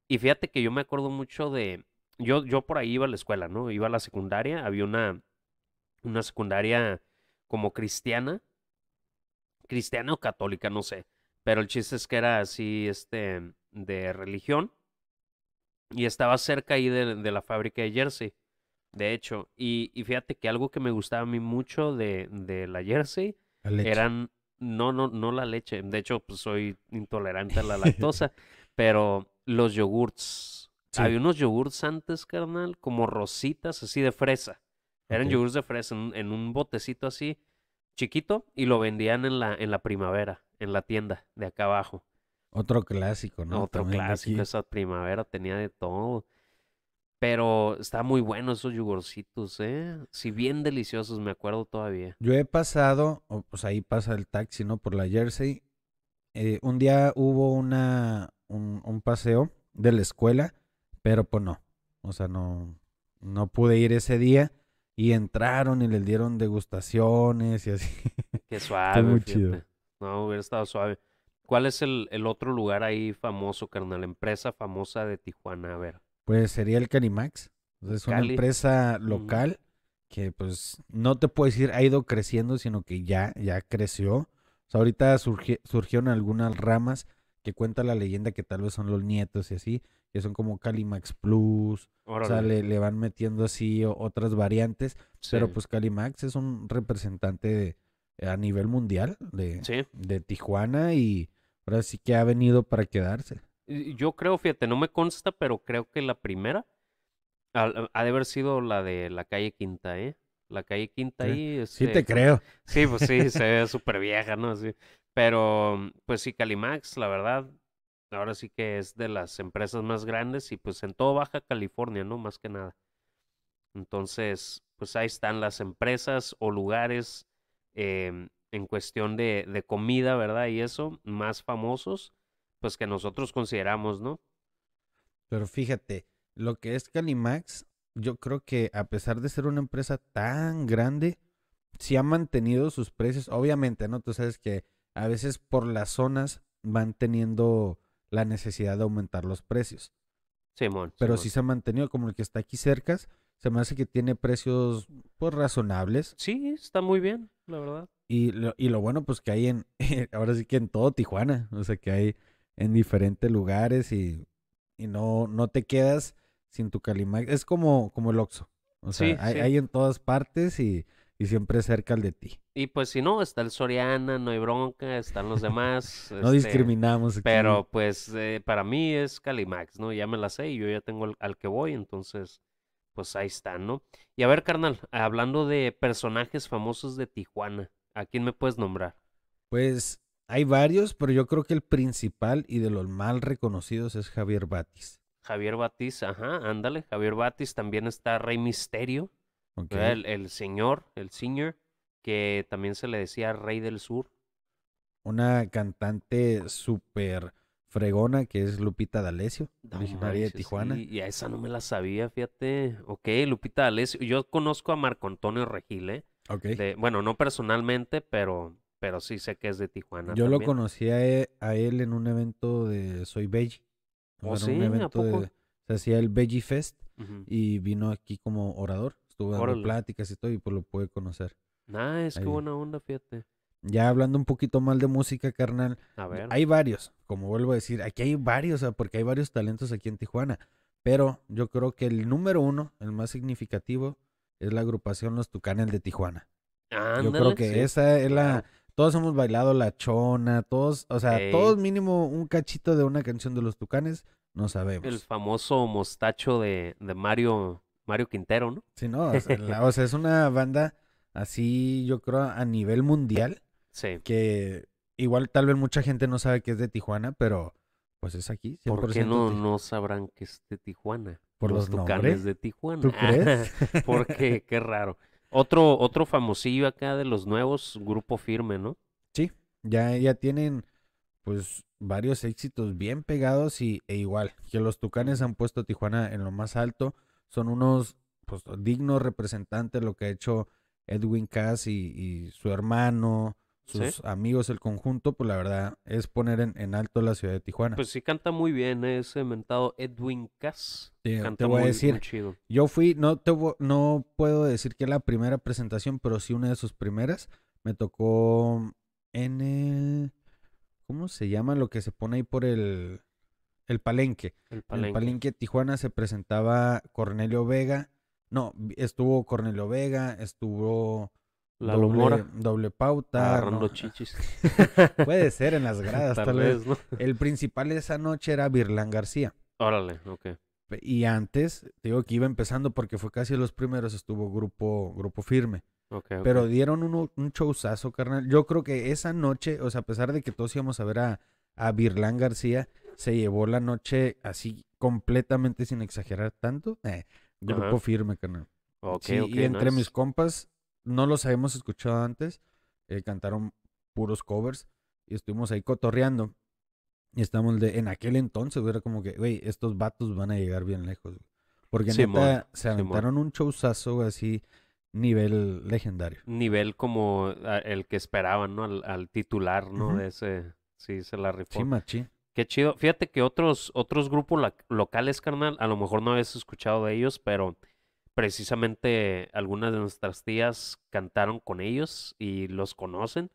Y fíjate que yo me acuerdo mucho de... Yo, yo por ahí iba a la escuela, ¿no? Iba a la secundaria, había una, una secundaria como cristiana, cristiana o católica, no sé. Pero el chiste es que era así, este, de religión. Y estaba cerca ahí de, la fábrica de Jersey. De hecho, y, y, fíjate que algo que me gustaba a mí mucho de, de la Jersey eran, no, no, no la leche. De hecho, pues, soy intolerante a la lactosa, pero los yogurts. Había unos yogurts antes, carnal, como rositas así de fresa. Eran yogurts de fresa en, un botecito así chiquito y lo vendían en la, en la primavera, en la tienda de acá abajo. Otro clásico, ¿no? Otro clásico, esa primavera tenía de todo. Pero está muy bueno esos yugurcitos, ¿eh? si bien deliciosos, me acuerdo todavía. Yo he pasado, o pues ahí pasa el taxi, ¿no? Por la Jersey. Eh, un día hubo una, un, un paseo de la escuela, pero pues no. O sea, no, no pude ir ese día. Y entraron y les dieron degustaciones y así. Qué suave. muy chido. No, hubiera estado suave. ¿Cuál es el, otro lugar ahí famoso, carnal? Empresa famosa de Tijuana, a ver. Pues sería el Canimax. Es una empresa local que pues no te puedo decir ha ido creciendo, sino que ya, ya creció. O sea, ahorita surgieron algunas ramas que cuenta la leyenda que tal vez son los nietos y así, que son como Calimax Plus, o sea, le, van metiendo así otras variantes, pero pues Calimax es un representante eh, a nivel mundial de, de Tijuana y ahora sí que ha venido para quedarse. Yo creo, fíjate, no me consta, pero creo que la primera ha, de haber sido la de la calle Quinta, ¿eh? La calle Quinta ahí. sí, este, te creo. Sí, pues sí, se ve súper vieja, ¿no? Sí. Pero, pues sí, Calimax, la verdad, ahora sí que es de las empresas más grandes y pues en todo Baja California, ¿no? Más que nada. Entonces, pues ahí están las empresas o lugares em, en cuestión de, de, comida, ¿verdad? Y eso, más famosos, pues que nosotros consideramos, ¿no? Pero fíjate, lo que es Calimax, yo creo que a pesar de ser una empresa tan grande, sí ha mantenido sus precios, obviamente, ¿no? Tú sabes que a veces por las zonas van teniendo la necesidad de aumentar los precios. Simón. Pero si sí se ha mantenido como el que está aquí cerca. Se me hace que tiene precios pues razonables. Sí, está muy bien, la verdad. Y lo, bueno pues que hay en, ahora sí que en todo Tijuana, o sea que hay en diferentes lugares y, no, no te quedas sin tu calimac. Es como, como el Oxxo. O sea, hay en todas partes y siempre cerca al de ti. Y pues si no, está el Soriana, no hay bronca, están los demás. no este, discriminamos. Pero pues eh, para mí es Calimax, ¿no? Ya me la sé y yo ya tengo al que voy, entonces pues ahí está, ¿no? Y a ver, carnal, hablando de personajes famosos de Tijuana, ¿a quién me puedes nombrar? Pues hay varios, pero yo creo que el principal y de los mal reconocidos es Javier Batis. Javier Batis, ajá, ándale, Javier Batis, también está Rey Misterio. El, señor, el senior, que también se le decía Rey del Sur. Una cantante súper fregona que es Lupita D'Alessio, de Tijuana. y a esa no me la sabía, fíjate. Ok, Lupita D'Alessio. Yo conozco a Marco Antonio Regil, ¿eh? bueno, no personalmente, pero, pero sí sé que es de Tijuana. Yo lo conocí e, a él, en un evento de Soy Veggie. ¿O oh, sí, un evento ¿A se hacía el Veggie Fest y vino aquí como orador estuvo dando pláticas y todo, y pues lo pude conocer. nada es que buena onda, fíjate. Ya hablando un poquito mal de música, carnal. A ver. Hay varios, como vuelvo a decir, aquí hay varios, sea, porque hay varios talentos aquí en Tijuana. Pero yo creo que el número uno, el más significativo, es la agrupación Los Tucanes de Tijuana. Ándale, yo creo que esa es la. Todos hemos bailado la chona, todos, o sea, todos mínimo un cachito de una canción de Los Tucanes, no sabemos. El famoso mostacho de, de Mario Mario Quintero, ¿no? Sí, no, o sea, es una banda así, yo creo, a nivel mundial. Sí. Que igual tal vez mucha gente no sabe que es de Tijuana, pero pues es aquí. ¿Por qué no, no sabrán que es de Tijuana? Por los, tucanes de Tijuana. ¿Tú crees? Porque qué raro. Otro, otro famosillo acá de los nuevos, Grupo Firme, ¿no? Sí, ya, ya tienen pues varios éxitos bien pegados y, e igual que los Tucanes han puesto a Tijuana en lo más alto son unos pues, dignos representantes lo que ha hecho Edwin Cass y, su hermano, sus amigos, el conjunto, pues la verdad es poner en, en, alto la ciudad de Tijuana. Pues sí canta muy bien ese mentado Edwin Cass. Sí, canta te voy muy, a decir, chido. yo fui, no, te, no puedo decir que la primera presentación, pero sí una de sus primeras, me tocó en ¿Cómo se llama lo que se pone ahí por el... El Palenque. El Palenque. Tijuana se presentaba Cornelio Vega. No, estuvo Cornelio Vega, estuvo la doble, doble pauta. chichis. Puede ser en las gradas, tal, vez. El principal de esa noche era Virlán García. Órale, ok. Y antes, digo que iba empezando porque fue casi los primeros, estuvo grupo, grupo firme. Okay, Pero dieron un, un showzazo, carnal. Yo creo que esa noche, o sea, a pesar de que todos íbamos a ver a, a Virlán García, se llevó la noche así completamente sin exagerar tanto. Eh, grupo firme, canal. y entre mis compas, no los habíamos escuchado antes, eh, cantaron puros covers y estuvimos ahí cotorreando. Y estamos de, en aquel entonces, era como que, güey, estos vatos van a llegar bien lejos. Porque neta, se aventaron un showzazo así, nivel legendario. Nivel como ah, el que esperaban, ¿no? Al, titular, ¿no? De ese, sí, se la rifó. Sí, Qué chido. Fíjate que otros, otros grupos locales, carnal, a lo mejor no habías escuchado de ellos, pero precisamente algunas de nuestras tías cantaron con ellos y los conocen.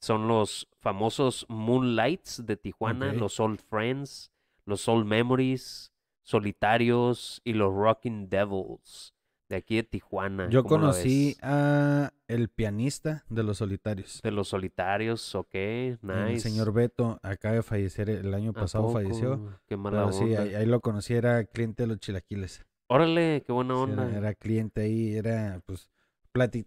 Son los famosos Moonlights de Tijuana, los Old Friends, los Old Memories, Solitarios y los Rocking Devils. De aquí de Tijuana. Yo conocí a el pianista de Los Solitarios. De Los Solitarios, ok, nice. El señor Beto acaba de fallecer, el año pasado falleció. Qué mala ahí, lo conocí, era cliente de Los Chilaquiles. Órale, qué buena onda. era, cliente ahí, era, pues,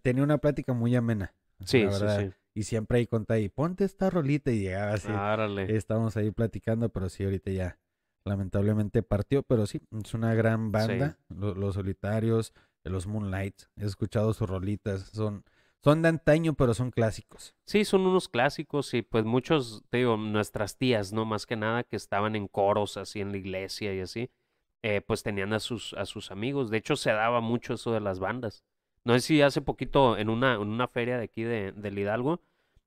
tenía una plática muy amena. Sí, sí, sí. Y siempre ahí contaba ahí, ponte esta rolita y llegaba así. Órale. Estábamos ahí platicando, pero sí, ahorita ya lamentablemente partió, pero sí, es una gran banda, Los Solitarios, de los Moonlight. He escuchado sus rolitas, son, son de antaño, pero son clásicos. Sí, son unos clásicos y pues muchos, te digo, nuestras tías, ¿no? Más que nada, que estaban en coros así en la iglesia y así, eh, pues tenían a sus, a sus amigos. De hecho, se daba mucho eso de las bandas. No sé si hace poquito en una, en una feria de aquí de, del Hidalgo,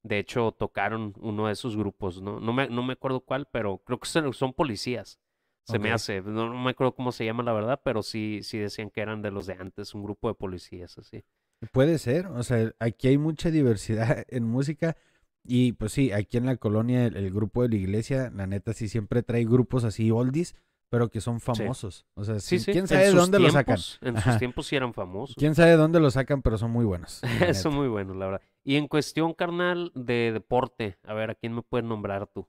de hecho tocaron uno de esos grupos, ¿no? No me, no me acuerdo cuál, pero creo que son policías. Se me hace, no, me acuerdo cómo se llama la verdad, pero sí, sí decían que eran de los de antes, un grupo de policías así. Puede ser, o sea, aquí hay mucha diversidad en música y pues sí, aquí en la colonia el, grupo de la iglesia, la neta sí siempre trae grupos así oldies, pero que son famosos. O sea, sí, quién sabe de dónde los sacan. En sus tiempos sí eran famosos. Quién sabe de dónde lo sacan, pero son muy buenos. son muy buenos, la verdad. Y en cuestión, carnal, de deporte, a ver, ¿a quién me puedes nombrar tú?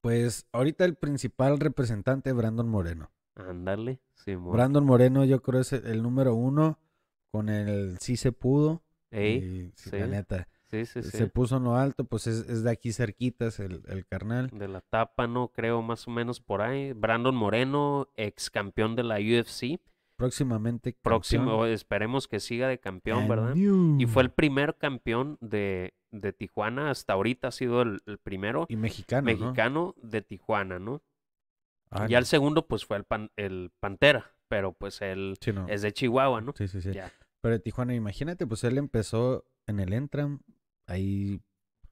Pues ahorita el principal representante es Brandon Moreno. Ándale, sí, Brandon Moreno yo creo es el número uno con el sí se pudo. La neta. Sí, sí, sí. Se puso en lo alto, pues es, de aquí cerquitas el, carnal. De la tapa, no creo, más o menos por ahí. Brandon Moreno, ex campeón de la UFC. Próximamente. Próximo, esperemos que siga de campeón, ¿verdad? Y fue el primer campeón de de Tijuana hasta ahorita ha sido el, primero. Y mexicano. Mexicano de Tijuana, ¿no? y ah, ya el segundo, pues fue el, el Pantera, pero pues él es de Chihuahua, ¿no? Sí, sí, sí. Pero de Tijuana, imagínate, pues él empezó en el Entram, ahí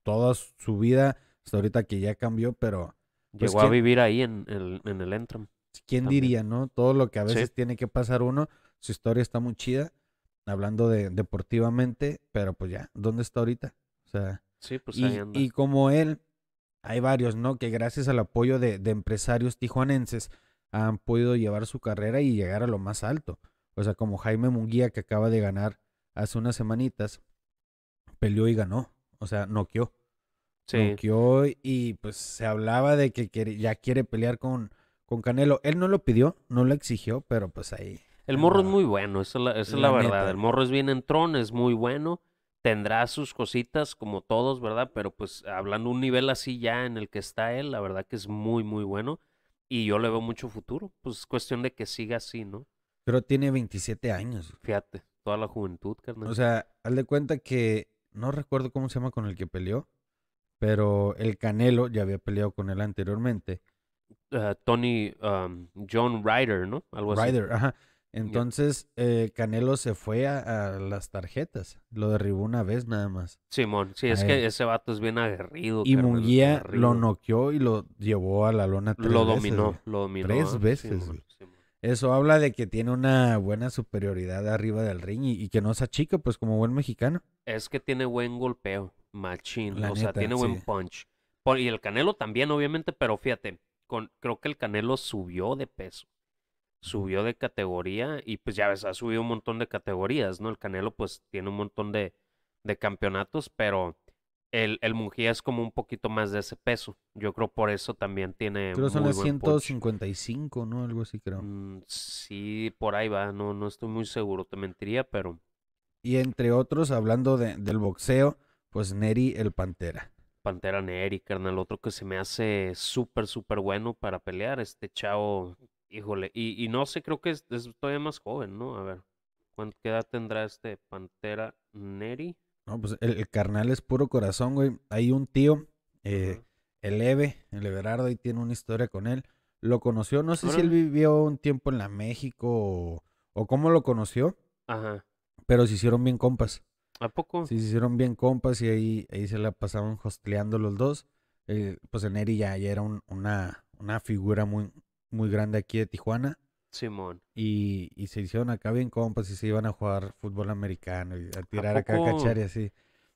toda su vida, hasta ahorita que ya cambió, pero. Pues, Llegó a vivir ahí en el, en el Entram. ¿Quién diría, no? Todo lo que a veces tiene que pasar uno, su historia está muy chida, hablando de deportivamente, pero pues ya, ¿dónde está ahorita? O sea, pues, y, como él, hay varios, ¿no? Que gracias al apoyo de, empresarios tijuanenses han podido llevar su carrera y llegar a lo más alto. O sea, como Jaime Munguía, que acaba de ganar hace unas semanitas, peleó y ganó. O sea, noqueó. Sí. Noqueó y pues se hablaba de que ya quiere pelear con, con Canelo. Él no lo pidió, no lo exigió, pero pues ahí. El morro es muy bueno, esa es la, verdad. El morro es bien entrón, es muy bueno tendrá sus cositas como todos, ¿verdad? Pero pues hablando un nivel así ya en el que está él, la verdad que es muy, muy bueno. Y yo le veo mucho futuro. Pues es cuestión de que siga así, ¿no? Pero tiene 27 años. Fíjate, toda la juventud, carnal. O sea, haz de cuenta que no recuerdo cómo se llama con el que peleó, pero el Canelo ya había peleado con él anteriormente. Ah, Tony John Ryder, ¿no? Algo Ryder, ajá. Entonces eh, Canelo se fue a, las tarjetas. Lo derribó una vez nada más. Simón, sí, es que ese vato es bien aguerrido. Y Munguía lo noqueó y lo llevó a la lona tres lo dominó, Lo dominó, Tres ¿eh? veces. Eso habla de que tiene una buena superioridad arriba del ring y, que no se achica, pues como buen mexicano. Es que tiene buen golpeo, machín. o sea, tiene buen punch. y el Canelo también, obviamente, pero fíjate, creo que el Canelo subió de peso subió de categoría y pues ya ves, ha subido un montón de categorías, ¿no? El Canelo pues tiene un montón de, campeonatos, pero el, el Mujía es como un poquito más de ese peso. Yo creo por eso también tiene. Creo son las 155, ¿no? Algo así, creo. Mm, sí, por ahí va. No, no estoy muy seguro, te mentiría, pero. Y entre otros, hablando del boxeo, pues Neri el Pantera. Pantera Neri, carnal, otro que se me hace súper, súper bueno para pelear. Este chavo Híjole, y, no sé, creo que es, todavía más joven, ¿no? A ver, ¿Qué edad tendrá este Pantera Neri? No, pues el, carnal es puro corazón, güey. Hay un tío, eh, el Eve, el Everardo, y tiene una historia con él. Lo conoció, no sé si él vivió un tiempo en la México o, cómo lo conoció. Ajá. Pero se hicieron bien compas. ¿A poco? Sí, se hicieron bien compas y ahí, ahí se la pasaban hosteando los dos. Eh, pues en Neri ya, era una, una figura muy, muy grande aquí de Tijuana. Simón. Y, y se hicieron acá bien compas y se iban a jugar fútbol americano y a tirar ¿A acá y así.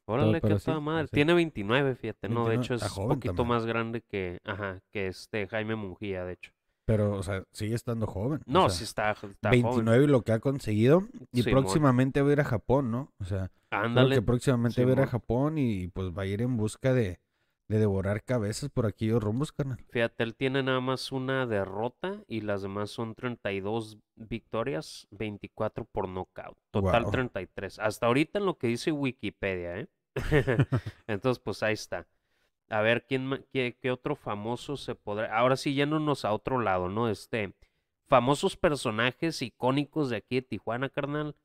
Órale, qué sí, madre. Tiene 29, fíjate, ¿no? De hecho, es un poquito más grande que, ajá, que este Jaime Mungía, de hecho. Pero, o sea, sigue estando joven. No, sí está, 29 y lo que ha conseguido. Y próximamente va a ir a Japón, ¿no? O sea, Ándale. que próximamente va a ir a Japón y pues va a ir en busca de, de devorar cabezas por aquellos rumbos, carnal. Fíjate, tiene nada más una derrota y las demás son 32 victorias, 24 por nocaut. Total 33. Hasta ahorita en lo que dice Wikipedia, ¿eh? Entonces, pues ahí está. A ver, ¿quién, qué, otro famoso se podrá...? Ahora sí, yéndonos a otro lado, ¿no? Este, famosos personajes icónicos de aquí de Tijuana, carnal.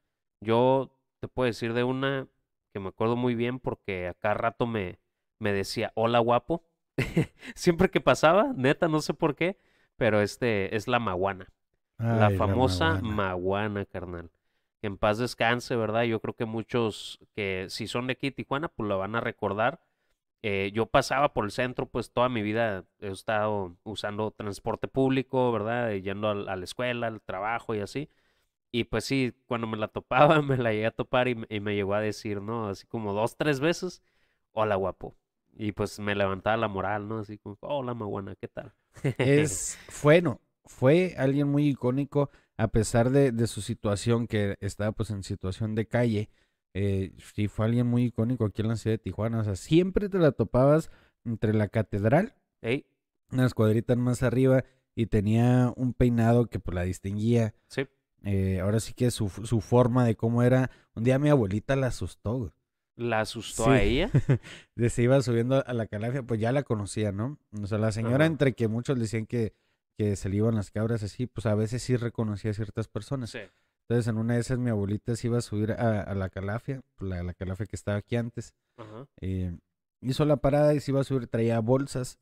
Yo te puedo decir de una que me acuerdo muy bien porque acá rato me, me decía, hola guapo. Siempre que pasaba, neta, no sé por qué, pero este es la maguana. la famosa maguana. carnal. Que en paz descanse, ¿verdad? Yo creo que muchos que si son de aquí Tijuana, pues lo van a recordar. Eh, yo pasaba por el centro, pues toda mi vida he estado usando transporte público, ¿verdad? Yendo a, la escuela, al trabajo y así. Y pues sí, cuando me la topaba, me la llegué a topar y, me llegó a decir, ¿no? Así como dos, tres veces, hola guapo. Y pues me levantaba la moral, ¿no? Así como, hola, Maguana, ¿qué tal? es, bueno, fue alguien muy icónico, a pesar de, de, su situación, que estaba pues en situación de calle. Eh, sí, fue alguien muy icónico aquí en la ciudad de Tijuana. O sea, siempre te la topabas entre la catedral, unas cuadritas más arriba, y tenía un peinado que pues la distinguía. Sí. Eh, ahora sí que su, su forma de cómo era. Un día mi abuelita la asustó la asustó a ella. se iba subiendo a la calafia, pues ya la conocía, ¿no? O sea, la señora, entre que muchos decían que, que se le iban las cabras así, pues a veces sí reconocía a ciertas personas. Entonces, en una de esas, mi abuelita se iba a subir a, la calafia, pues, la, calafia que estaba aquí antes. Eh, hizo la parada y se iba a subir, traía bolsas.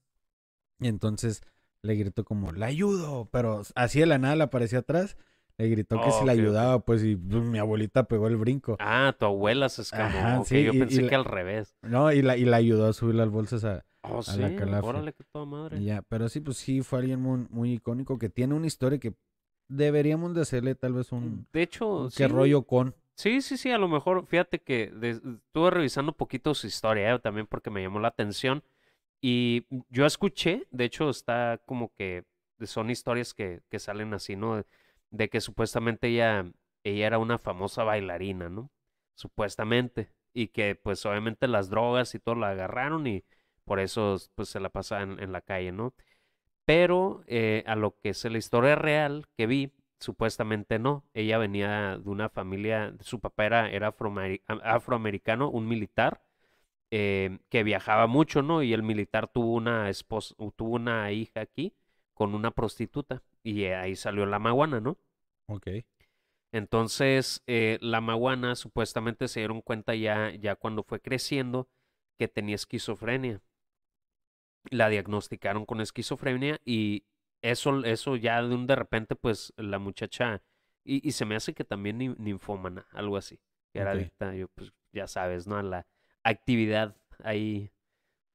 Y entonces le gritó como, la ayudo, pero así de la nada apareció atrás le gritó que si oh, la ayudaba, pues, y pues, mi abuelita pegó el brinco. Ah, tu abuela se escapó. sí, yo pensé que al revés. No, y la, y la ayudó a subir las bolsas a, oh, a la calafia. Órale, que toda madre. ya, pero sí, pues sí, fue alguien muy, muy, icónico que tiene una historia que deberíamos de hacerle tal vez un... De hecho, sí. ¿Qué rollo con? Sí, sí, sí, a lo mejor, fíjate que estuve revisando un poquito su historia eh, también porque me llamó la atención. Y yo escuché, de hecho, está como que son historias que, que salen así, ¿no? de que supuestamente ella, ella era una famosa bailarina, ¿no? Supuestamente. Y que pues obviamente las drogas y todo la agarraron y por eso pues se la pasaba en, la calle, ¿no? Pero eh, a lo que es la historia real que vi, supuestamente no. Ella venía de una familia, su papá era, afroamericano, un militar, eh, que viajaba mucho, ¿no? Y el militar tuvo una esposa, tuvo una hija aquí con una prostituta y ahí salió la maguana, ¿no? Ok. Entonces, eh, la maguana supuestamente se dieron cuenta ya, ya cuando fue creciendo que tenía esquizofrenia. La diagnosticaron con esquizofrenia y eso, eso ya de un de repente, pues la muchacha, y, se me hace que también ninfómana, algo así, que era pues ya sabes, ¿no? la actividad ahí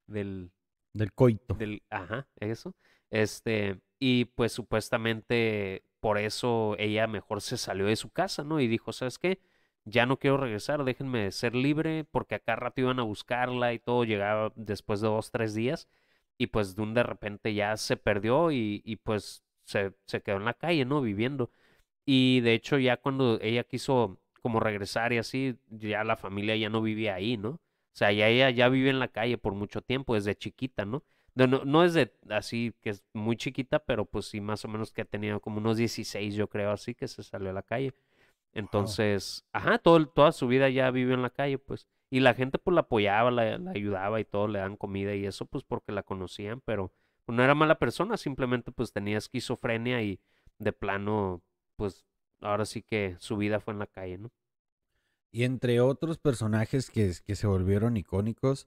del... Del coito. ajá, eso. Este, y pues supuestamente por eso ella mejor se salió de su casa, ¿no? Y dijo, ¿sabes qué? Ya no quiero regresar, déjenme ser libre, porque acá rato iban a buscarla y todo llegaba después de dos, tres días. Y pues un de repente ya se perdió y, pues se, se quedó en la calle, ¿no? Viviendo. Y de hecho ya cuando ella quiso como regresar y así, ya la familia ya no vivía ahí, ¿no? O sea, ya ella ya vive en la calle por mucho tiempo, desde chiquita, ¿no? No, es de así que es muy chiquita, pero pues sí, más o menos que ha tenido como unos 16, yo creo, así que se salió a la calle. Entonces, ajá, todo, toda su vida ya vivió en la calle, pues. Y la gente pues la apoyaba, la, ayudaba y todo, le dan comida y eso pues porque la conocían, pero pues, no era mala persona, simplemente pues tenía esquizofrenia y de plano, pues ahora sí que su vida fue en la calle, ¿no? Y entre otros personajes que, que se volvieron icónicos,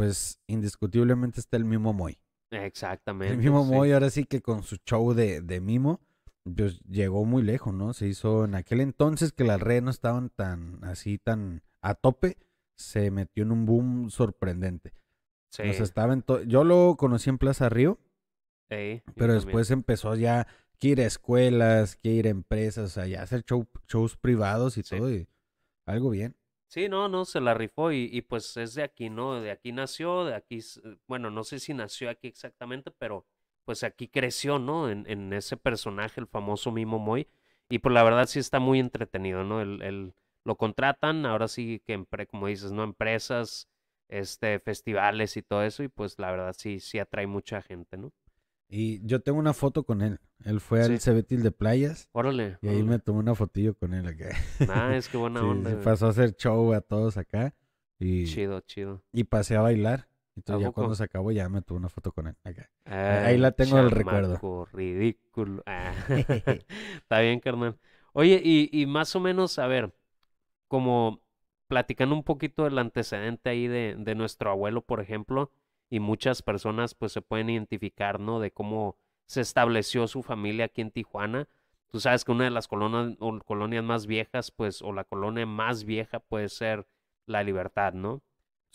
pues indiscutiblemente está el mismo Moy. Exactamente. El mismo Moy ahora sí que con su show de, de Mimo, pues llegó muy lejos, ¿no? Se hizo en aquel entonces que las redes no estaban tan así, tan a tope, se metió en un boom sorprendente. Sí. Nos estaba en yo lo conocí en Plaza Río, pero después empezó ya que ir a escuelas, que ir a empresas, o ya hacer show, shows privados y todo, y algo bien. Sí, no, no, se la rifó y, pues es de aquí, ¿no? De aquí nació, de aquí, eh, bueno, no sé si nació aquí exactamente, pero pues aquí creció, ¿no? En, en ese personaje, el famoso Mimo Moy. Y pues la verdad sí está muy entretenido, ¿no? El, el lo contratan, ahora sí que, como dices, ¿no? Empresas, este, festivales y todo eso, y pues la verdad sí, sí atrae mucha gente, ¿no? Y yo tengo una foto con él. Él fue al Cebetil de Playas. Órale. Y ahí me tomé una fotillo con él acá. ¡Ah, es que buena onda. Se pasó a hacer show a todos acá. Y, chido, chido. Y pasé a bailar. Entonces ya cuando se acabó ya me tuve una foto con él acá. Ah, ahí la tengo recuerdo. el recuerdo. ridículo. Ah, está bien, carnal. Oye, y, y más o menos, a ver, como platicando un poquito del antecedente ahí de, de nuestro abuelo, por ejemplo, y muchas personas pues se pueden identificar, ¿no? De cómo se estableció su familia aquí en Tijuana. Tú sabes que una de las colonias, colonias más viejas, pues, o la colonia más vieja puede ser La Libertad, ¿no?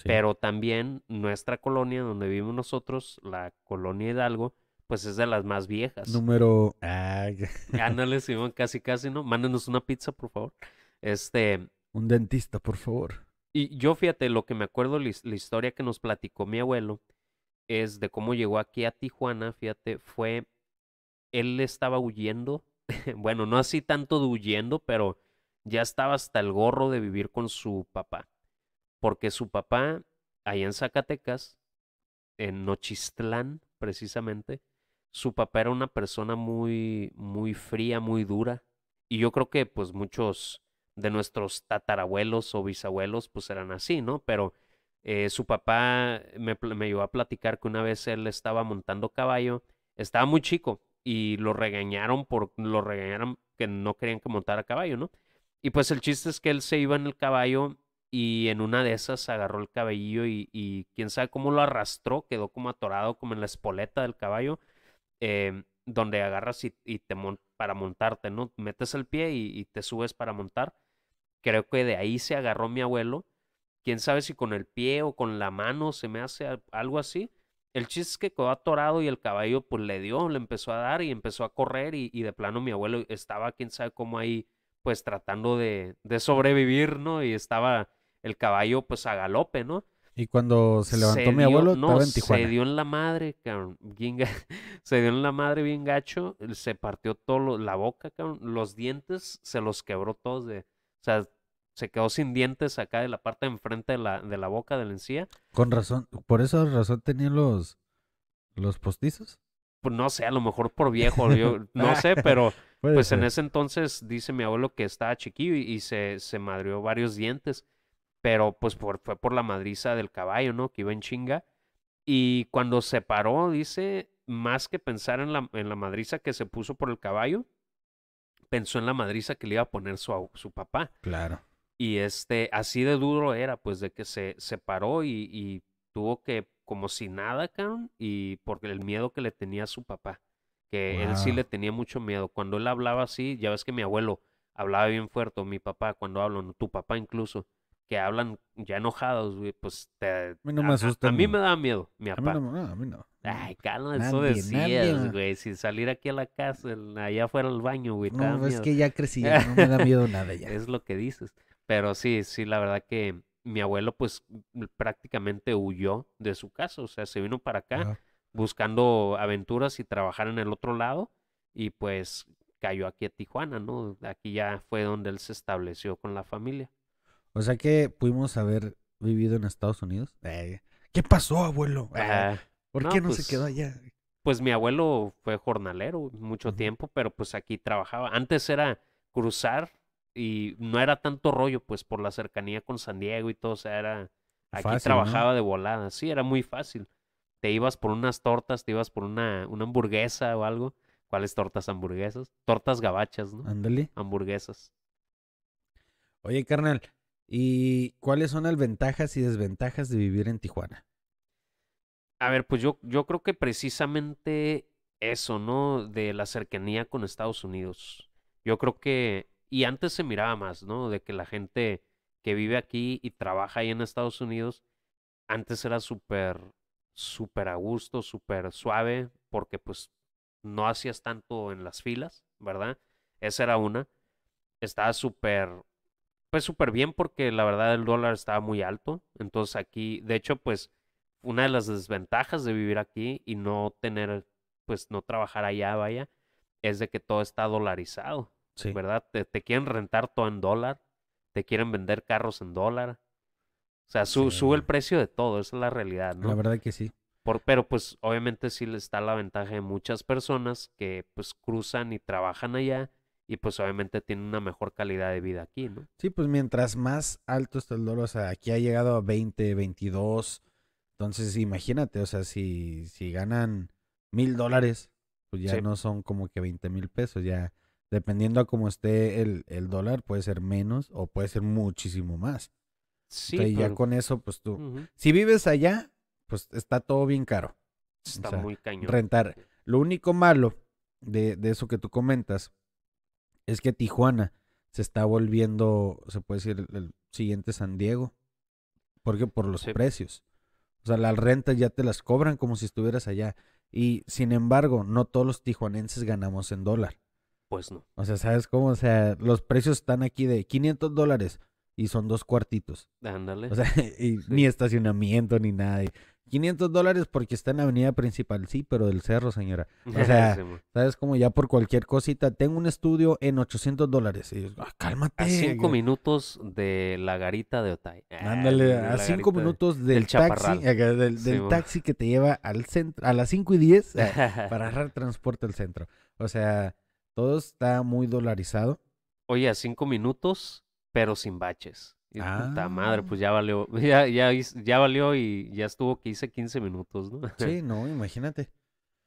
Pero también nuestra colonia, donde vivimos nosotros, la colonia Hidalgo, pues es de las más viejas. Número... Ándale, Simón, casi, casi, ¿no? Mándenos una pizza, por favor. Este... Un dentista, por favor. Y yo fíjate, lo que me acuerdo, la, historia que nos platicó mi abuelo es de cómo llegó aquí a Tijuana, fíjate, fue, él estaba huyendo, bueno, no así tanto de huyendo, pero ya estaba hasta el gorro de vivir con su papá, porque su papá, ahí en Zacatecas, en Nochistlán, precisamente, su papá era una persona muy, muy fría, muy dura, y yo creo que pues muchos de nuestros tatarabuelos o bisabuelos, pues eran así, ¿no? Pero eh, su papá me, llevó a platicar que una vez él estaba montando caballo, estaba muy chico y lo regañaron por, lo regañaron que no querían que montara caballo, ¿no? Y pues el chiste es que él se iba en el caballo y en una de esas agarró el cabellillo y, quién sabe cómo lo arrastró, quedó como atorado como en la espoleta del caballo, em, donde agarras y, te para montarte, ¿no? Metes el pie y, te subes para montar. Creo que de ahí se agarró mi abuelo. Quién sabe si con el pie o con la mano se me hace algo así. El chiste es que quedó atorado y el caballo pues le dio, le empezó a dar y empezó a correr y, de plano mi abuelo estaba, quién sabe cómo ahí, pues tratando de, sobrevivir, ¿no? Y estaba el caballo pues a galope, ¿no? Y cuando se levantó mi abuelo, Se dio en la madre, cabrón. se dio en la madre bien gacho, se partió todo la boca, cabrón. Los dientes se los quebró todos de... O sea, se quedó sin dientes acá de la parte de enfrente de la, de la boca, de la encía. Con razón, por esa razón tenía los, los postizos. Pues no sé, a lo mejor por viejo, yo no sé, pero pues en ese entonces dice mi abuelo que estaba chiquillo y, se, se madrió varios dientes, pero pues fue por la madriza del caballo, ¿no? Que iba en chinga. Y cuando se paró, dice, más que pensar en la, en la madriza que se puso por el caballo, pensó en la madriza que le iba a poner su, su papá. Claro. Y este, así de duro era, pues, de que se, separó y, tuvo que, como si nada, cabrón, y porque el miedo que le tenía a su papá, que él sí le tenía mucho miedo. Cuando él hablaba así, ya ves que mi abuelo hablaba bien fuerte, mi papá, cuando hablo tu papá incluso, que hablan ya enojados, güey, pues te... A mí no me asusta. A, mí me da miedo, mi papá. A mí no, a mí no. Ay, calma, eso decías, güey. Si salir aquí a la casa, allá afuera al baño, güey. No, es que ya crecí, no me da miedo nada ya. es lo que dices. Pero sí, sí, la verdad que mi abuelo pues prácticamente huyó de su casa, o sea, se vino para acá buscando aventuras y trabajar en el otro lado y pues cayó aquí a Tijuana, ¿no? Aquí ya fue donde él se estableció con la familia. O sea que pudimos haber vivido en Estados Unidos. Eh, ¿Qué pasó, abuelo? Eh, ah, ¿Por qué no se quedó pues, allá? Pues mi abuelo fue jornalero mucho tiempo, pero pues aquí trabajaba. Antes era cruzar y no era tanto rollo, pues por la cercanía con San Diego y todo, o sea, era, aquí trabajaba de volada, sí, era muy fácil. Te ibas por unas tortas, te ibas por una, una hamburguesa o algo. ¿Cuáles tortas hamburguesas? Tortas gabachas, ¿no? Ándale. Hamburguesas. Oye, carnal, ¿y cuáles son las ventajas y desventajas de vivir en Tijuana? A ver, pues yo, yo creo que precisamente eso, ¿no? De la cercanía con Estados Unidos. Yo creo que y antes se miraba más, ¿no? De que la gente que vive aquí y trabaja ahí en Estados Unidos, antes era súper, súper a gusto, súper suave, porque pues no hacías tanto en las filas, ¿verdad? Esa era una. Estaba súper, pues súper bien porque la verdad el dólar estaba muy alto. Entonces aquí, de hecho, pues una de las desventajas de vivir aquí y no tener, pues no trabajar allá, vaya, es de que todo está dolarizado. ¿verdad? Te, quieren rentar todo en dólar, te quieren vender carros en dólar. O sea, sube el precio de todo, esa es la realidad, ¿no? La verdad que sí. pero pues obviamente sí les está la ventaja de muchas personas que pues cruzan y trabajan allá y pues obviamente tienen una mejor calidad de vida aquí, ¿no? Sí, pues mientras más alto está el dólar, o sea, aquí ha llegado a 20, 22, entonces imagínate, o sea, si, si ganan mil dólares, pues ya no son como que 20 mil pesos, ya Dependiendo a cómo esté el, dólar, puede ser menos o puede ser muchísimo más. Sí. ya con eso, pues tú. Si vives allá, pues está todo bien caro. Está muy cañón. Rentar. Lo único malo de, eso que tú comentas es que Tijuana se está volviendo, se puede decir, el, siguiente San Diego. Porque por los precios. O sea, las rentas ya te las cobran como si estuvieras allá. Y sin embargo, no todos los tijuanenses ganamos en dólar. Pues, o sea, ¿sabes cómo? O sea, los precios están aquí de 500 dólares y son dos cuartitos. Ándale. O sea, ni estacionamiento ni nada. 500 dólares porque está en la avenida principal, sí, pero del cerro, señora. O sea, ¿sabes cómo? Ya por cualquier cosita, tengo un estudio en 800 dólares. Ah, cálmate. A cinco minutos de la garita de Otay. Ah, Ándale, a cinco minutos del, taxi, eh, del, taxi que te lleva al centro, a las 5 y 10 eh, para agarrar transporte al centro. O sea, todo está muy dolarizado. Oye, a cinco minutos, pero sin baches. Y ah. puta madre, ah. pues ya valió, ya, ya, valió y ya estuvo que hice 15 minutos, ¿no? Sí, no, imagínate.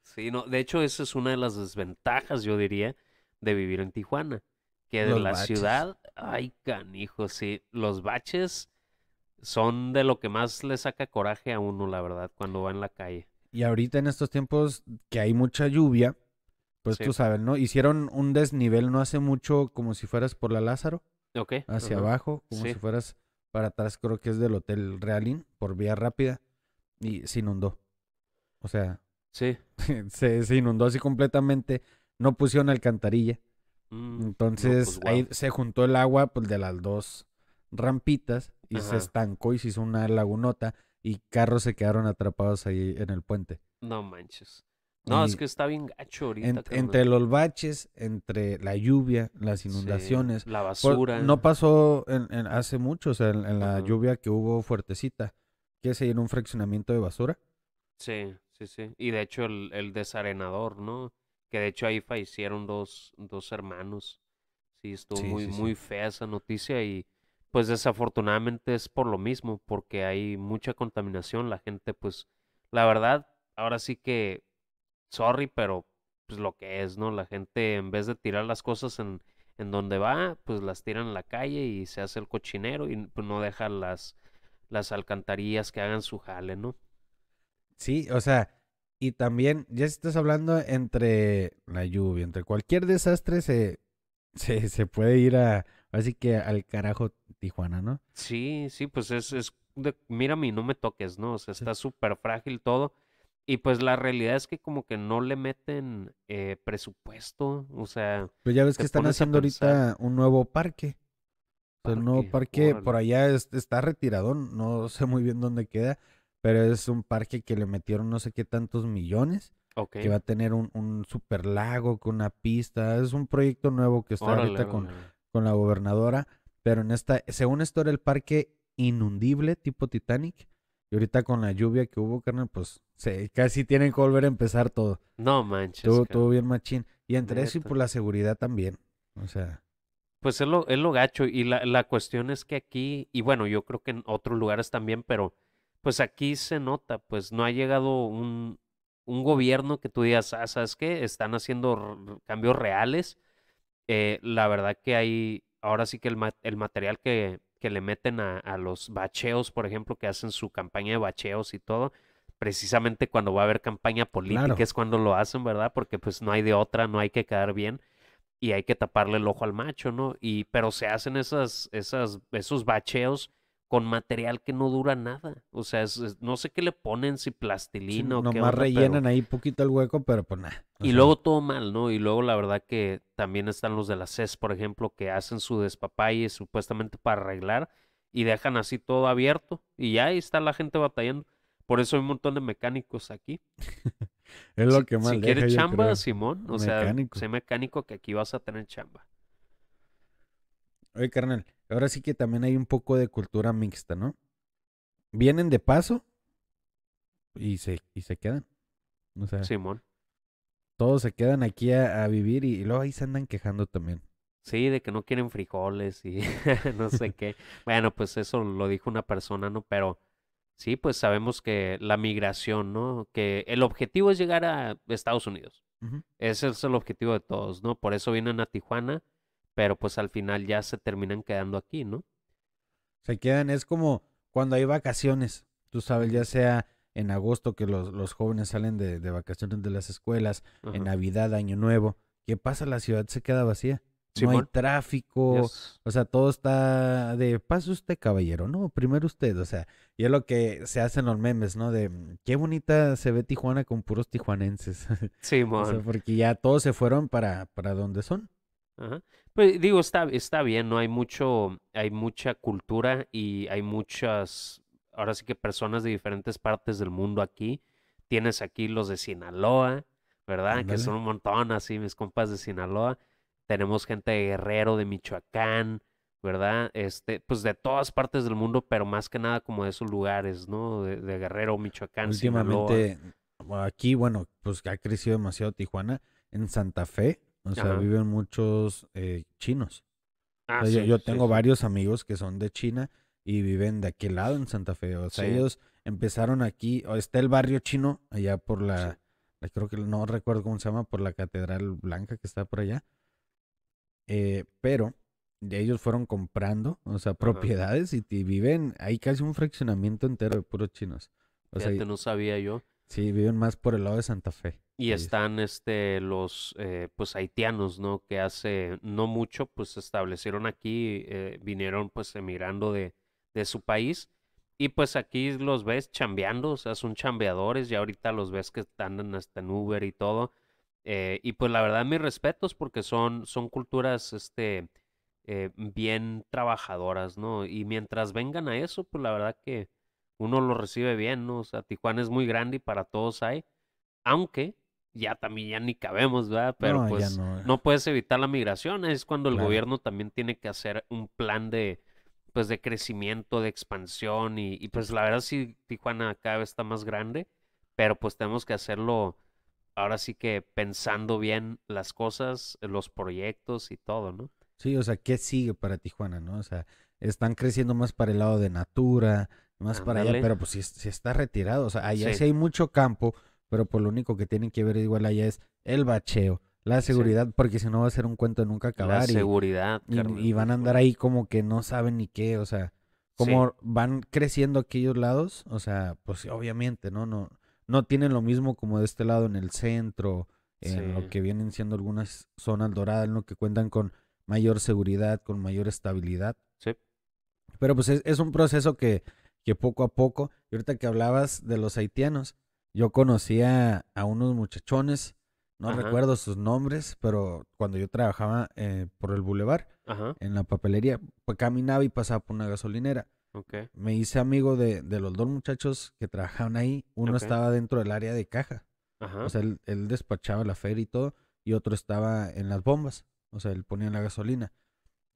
Sí, no, de hecho esa es una de las desventajas, yo diría, de vivir en Tijuana, que de la ciudad, ay canijo, sí, los baches son de lo que más le saca coraje a uno, la verdad, cuando va en la calle. Y ahorita en estos tiempos que hay mucha lluvia, pues tú sabes, ¿no? Hicieron un desnivel no hace mucho como si fueras por la Lázaro. Ok. Hacia abajo, como si fueras para atrás, creo que es del Hotel Realín, por vía rápida, y se inundó. O sea. Sí. se, inundó así completamente. No pusieron alcantarilla. Mm, pues Entonces ahí se juntó el agua pues, de las dos rampitas y se estancó y se hizo una lagunota y carros se quedaron atrapados ahí en el puente. No manches. No, es que está bien gacho ahorita. entre los baches, entre la lluvia, las inundaciones. la basura. no pasó en, hace mucho, o sea, en, la lluvia que hubo fuertecita, que se llenó un fraccionamiento de basura. Sí, sí, sí. Y de hecho el, desarenador, ¿no? Que de hecho ahí fallecieron dos, hermanos. Sí, estuvo muy, muy fea esa noticia y pues desafortunadamente es por lo mismo, porque hay mucha contaminación, la gente pues, la verdad, ahora sí que sorry, pero pues lo que es, ¿no? La gente en vez de tirar las cosas en, en donde va, pues las tira en la calle y se hace el cochinero y pues, no deja las, las alcantarillas que hagan su jale, ¿no? Sí, o sea, y también ya estás hablando entre la lluvia, entre cualquier desastre se, se, puede ir a, así que al carajo Tijuana, ¿no? Sí, sí, pues es, es de, mírame no me toques, ¿no? O sea, está súper frágil todo y pues la realidad es que como que no le meten eh, presupuesto, o sea... Pues ya ves que están haciendo ahorita un nuevo parque. el nuevo parque por allá está retirado, no sé muy bien dónde queda, pero es un parque que le metieron no sé qué tantos millones. Que va a tener un, un super lago con una pista. Es un proyecto nuevo que está ahorita Con, con la gobernadora. Pero en esta, según esto era el parque inundible tipo Titanic. Y ahorita con la lluvia que hubo, carnal, pues se, casi tienen que volver a empezar todo. No manches. Todo, bien machín. Y entre eso y por la seguridad también. O sea. Pues es lo, lo gacho. Y la, cuestión es que aquí, y bueno, yo creo que en otros lugares también, pero pues aquí se nota, pues no ha llegado un, gobierno que tú digas, ah, ¿sabes qué? Están haciendo cambios reales. Eh, la verdad que hay, ahora sí que el, el material que, que le meten a, los bacheos, por ejemplo, que hacen su campaña de bacheos y todo, precisamente cuando va a haber campaña política es cuando lo hacen, ¿verdad? Porque pues no hay de otra, no hay que quedar bien y hay que taparle el ojo al macho, ¿no? Y pero se hacen esas, esas, esos bacheos con material que no dura nada. O sea, no sé qué le ponen, si plastilina o qué. Nomás rellenan ahí poquito el hueco, pero pues nada. Y luego todo mal, ¿no? Y luego la verdad que también están los de la CES, por ejemplo, que hacen su despapalle supuestamente para arreglar y dejan así todo abierto y ya ahí está la gente batallando. Por eso hay un montón de mecánicos aquí. es lo que más Si, si chamba, Simón, o sea, sé mecánico que aquí vas a tener chamba. Oye, carnal, ahora sí que también hay un poco de cultura mixta, ¿no? Vienen de paso y se, y se quedan. O sea, Simón. Todos se quedan aquí a, vivir y, luego ahí se andan quejando también. Sí, de que no quieren frijoles y no sé qué. Bueno, pues eso lo dijo una persona, ¿no? Pero sí, pues sabemos que la migración, ¿no? Que el objetivo es llegar a Estados Unidos. Ese es el objetivo de todos, ¿no? Por eso vienen a Tijuana pero pues al final ya se terminan quedando aquí, ¿no? Se quedan, es como cuando hay vacaciones, tú sabes, ya sea en agosto que los, jóvenes salen de, vacaciones de las escuelas, en Navidad, Año Nuevo, ¿qué pasa? La ciudad se queda vacía. no hay tráfico, o sea, todo está de pase usted, caballero, no, primero usted, o sea, y es lo que se hacen los memes, ¿no? De mm, qué bonita se ve Tijuana con puros tijuanenses. Sí, porque ya todos se fueron para, para donde son. Pues digo, está, está bien, ¿no? Hay mucho, hay mucha cultura y hay muchas, ahora sí que personas de diferentes partes del mundo aquí. Tienes aquí los de Sinaloa, ¿verdad? Que son un montón, así, mis compas de Sinaloa. Tenemos gente de Guerrero, de Michoacán, ¿verdad? Este, pues de todas partes del mundo, pero más que nada como de esos lugares, ¿no? De, Guerrero, Michoacán, Últimamente, aquí, bueno, pues ha crecido demasiado Tijuana. En Santa Fe, o sea, viven muchos eh, chinos. Ah, yo, tengo varios amigos que son de China y viven de aquel lado en Santa Fe. O sea, ellos empezaron aquí, o está el barrio chino allá por la, creo que no recuerdo cómo se llama, por la Catedral Blanca que está por allá. Eh, pero ellos fueron comprando, o sea, propiedades y, viven, hay casi un fraccionamiento entero de puros chinos. O Fíjate, sea, no sabía yo. Sí, viven más por el lado de Santa Fe. Y están este, los eh, pues haitianos, ¿no? Que hace no mucho pues se establecieron aquí, eh, vinieron pues emigrando de, de, su país. Y pues aquí los ves chambeando, o sea, son chambeadores, Y ahorita los ves que andan hasta este, en Uber y todo. Eh, y pues la verdad mis respetos porque son, son culturas este, bien trabajadoras, ¿no? Y mientras vengan a eso, pues la verdad que uno lo recibe bien, ¿no? O sea, Tijuana es muy grande y para todos hay. Aunque ya también ya ni cabemos, ¿verdad? Pero pues no, puedes evitar la migración, es cuando el gobierno también tiene que hacer un plan de pues de crecimiento, de expansión y, pues la verdad sí Tijuana cada vez está más grande, pero pues tenemos que hacerlo ahora sí que pensando bien las cosas, los proyectos y todo, ¿no? Sí, o sea, ¿qué sigue para Tijuana, no? O sea, están creciendo más para el lado de Natura, más para allá, pero pues si, está retirado, o sea, allá hay mucho campo, pero por lo único que tienen que ver igual allá es el bacheo, la seguridad, porque si no va a ser un cuento de nunca acabar. La y, seguridad. Y, y, van a andar ahí como que no saben ni qué, o sea, como van creciendo aquellos lados, o sea, pues obviamente, ¿no? No, no tienen lo mismo como de este lado en el centro, en lo que vienen siendo algunas zonas doradas, en lo que cuentan con mayor seguridad, con mayor estabilidad. Sí. Pero pues es, es un proceso que, que poco a poco, y ahorita que hablabas de los haitianos, yo conocía a unos muchachones, no recuerdo sus nombres, pero cuando yo trabajaba eh, por el bulevar, en la papelería, pues caminaba y pasaba por una gasolinera. Me hice amigo de, los dos muchachos que trabajaban ahí. Uno estaba dentro del área de caja. O sea, él, despachaba la feria y todo. Y otro estaba en las bombas. O sea, él ponía la gasolina.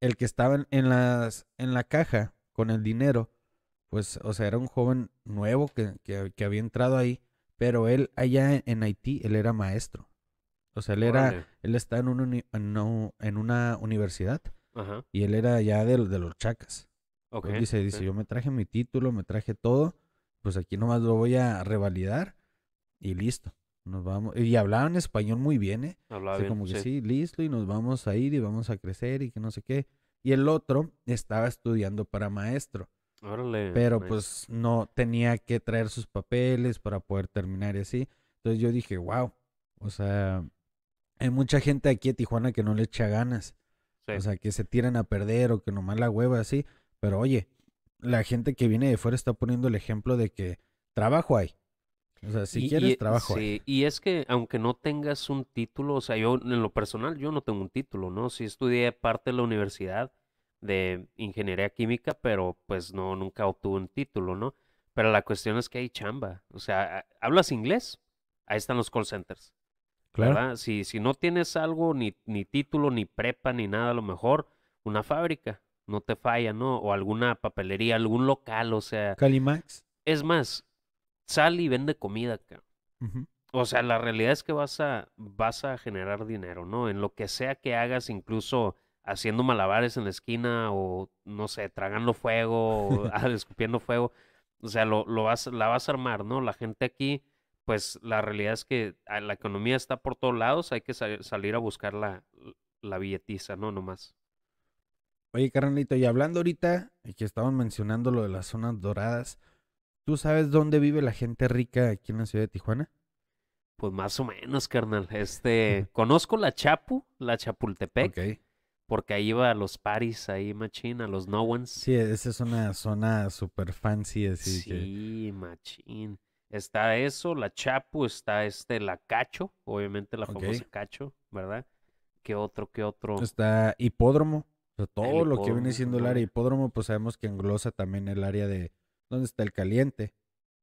El que estaba en, las, en la caja con el dinero, pues, o sea, era un joven nuevo que había entrado ahí. Pero él allá en Haití, él era maestro. O sea, él era, él está en, un en una universidad y él era ya de, los chacas. Okay, dice, dice, yo me traje mi título, me traje todo, pues aquí nomás lo voy a revalidar y listo. Nos vamos, y hablaban español muy bien, ¿eh? Hablaba como que sí, listo, y nos vamos a ir y vamos a crecer y que no sé qué. Y el otro estaba estudiando para maestro. Pero pues no tenía que traer sus papeles para poder terminar y así. Entonces yo dije, wow, o sea, hay mucha gente aquí en Tijuana que no le echa ganas. O sea, que se tiran a perder o que nomás la hueva así. Pero oye, la gente que viene de fuera está poniendo el ejemplo de que trabajo hay. O sea, si quieres, trabajo. Sí, y es que aunque no tengas un título, o sea, yo en lo personal, yo no tengo un título, ¿no? Si estudié parte de la universidad, de ingeniería química, pero pues no, nunca obtuvo un título, ¿no? Pero la cuestión es que hay chamba. O sea, ¿hablas inglés? Ahí están los call centers. Claro. Si, si no tienes algo, ni, ni título, ni prepa, ni nada, a lo mejor una fábrica, no te falla, ¿no? O alguna papelería, algún local, o sea. Calimax. Es más, sal y vende comida, acá. O sea, la realidad es que vas a, vas a generar dinero, ¿no? En lo que sea que hagas, incluso haciendo malabares en la esquina o, no sé, tragando fuego, o, escupiendo fuego. O sea, lo, lo vas, la vas a armar, ¿no? La gente aquí, pues la realidad es que ah, la economía está por todos lados, hay que salir a buscar la, la billetiza, ¿no? Nomás. Oye, carnalito, y hablando ahorita, que estaban mencionando lo de las zonas doradas, ¿tú sabes dónde vive la gente rica aquí en la ciudad de Tijuana? Pues más o menos, carnal. Este, conozco la Chapu, la Chapultepec. Okay. Porque ahí va a los paris, ahí machín, a los no ones. Sí, esa es una zona super fancy, así Sí, machín. Está eso, la Chapu, está este, la Cacho, obviamente la famosa Cacho, ¿verdad? ¿Qué otro, qué otro? Está Hipódromo. O sea, todo lo que viene siendo el área hipódromo, pues sabemos que englosa también el área de ¿Dónde está el caliente.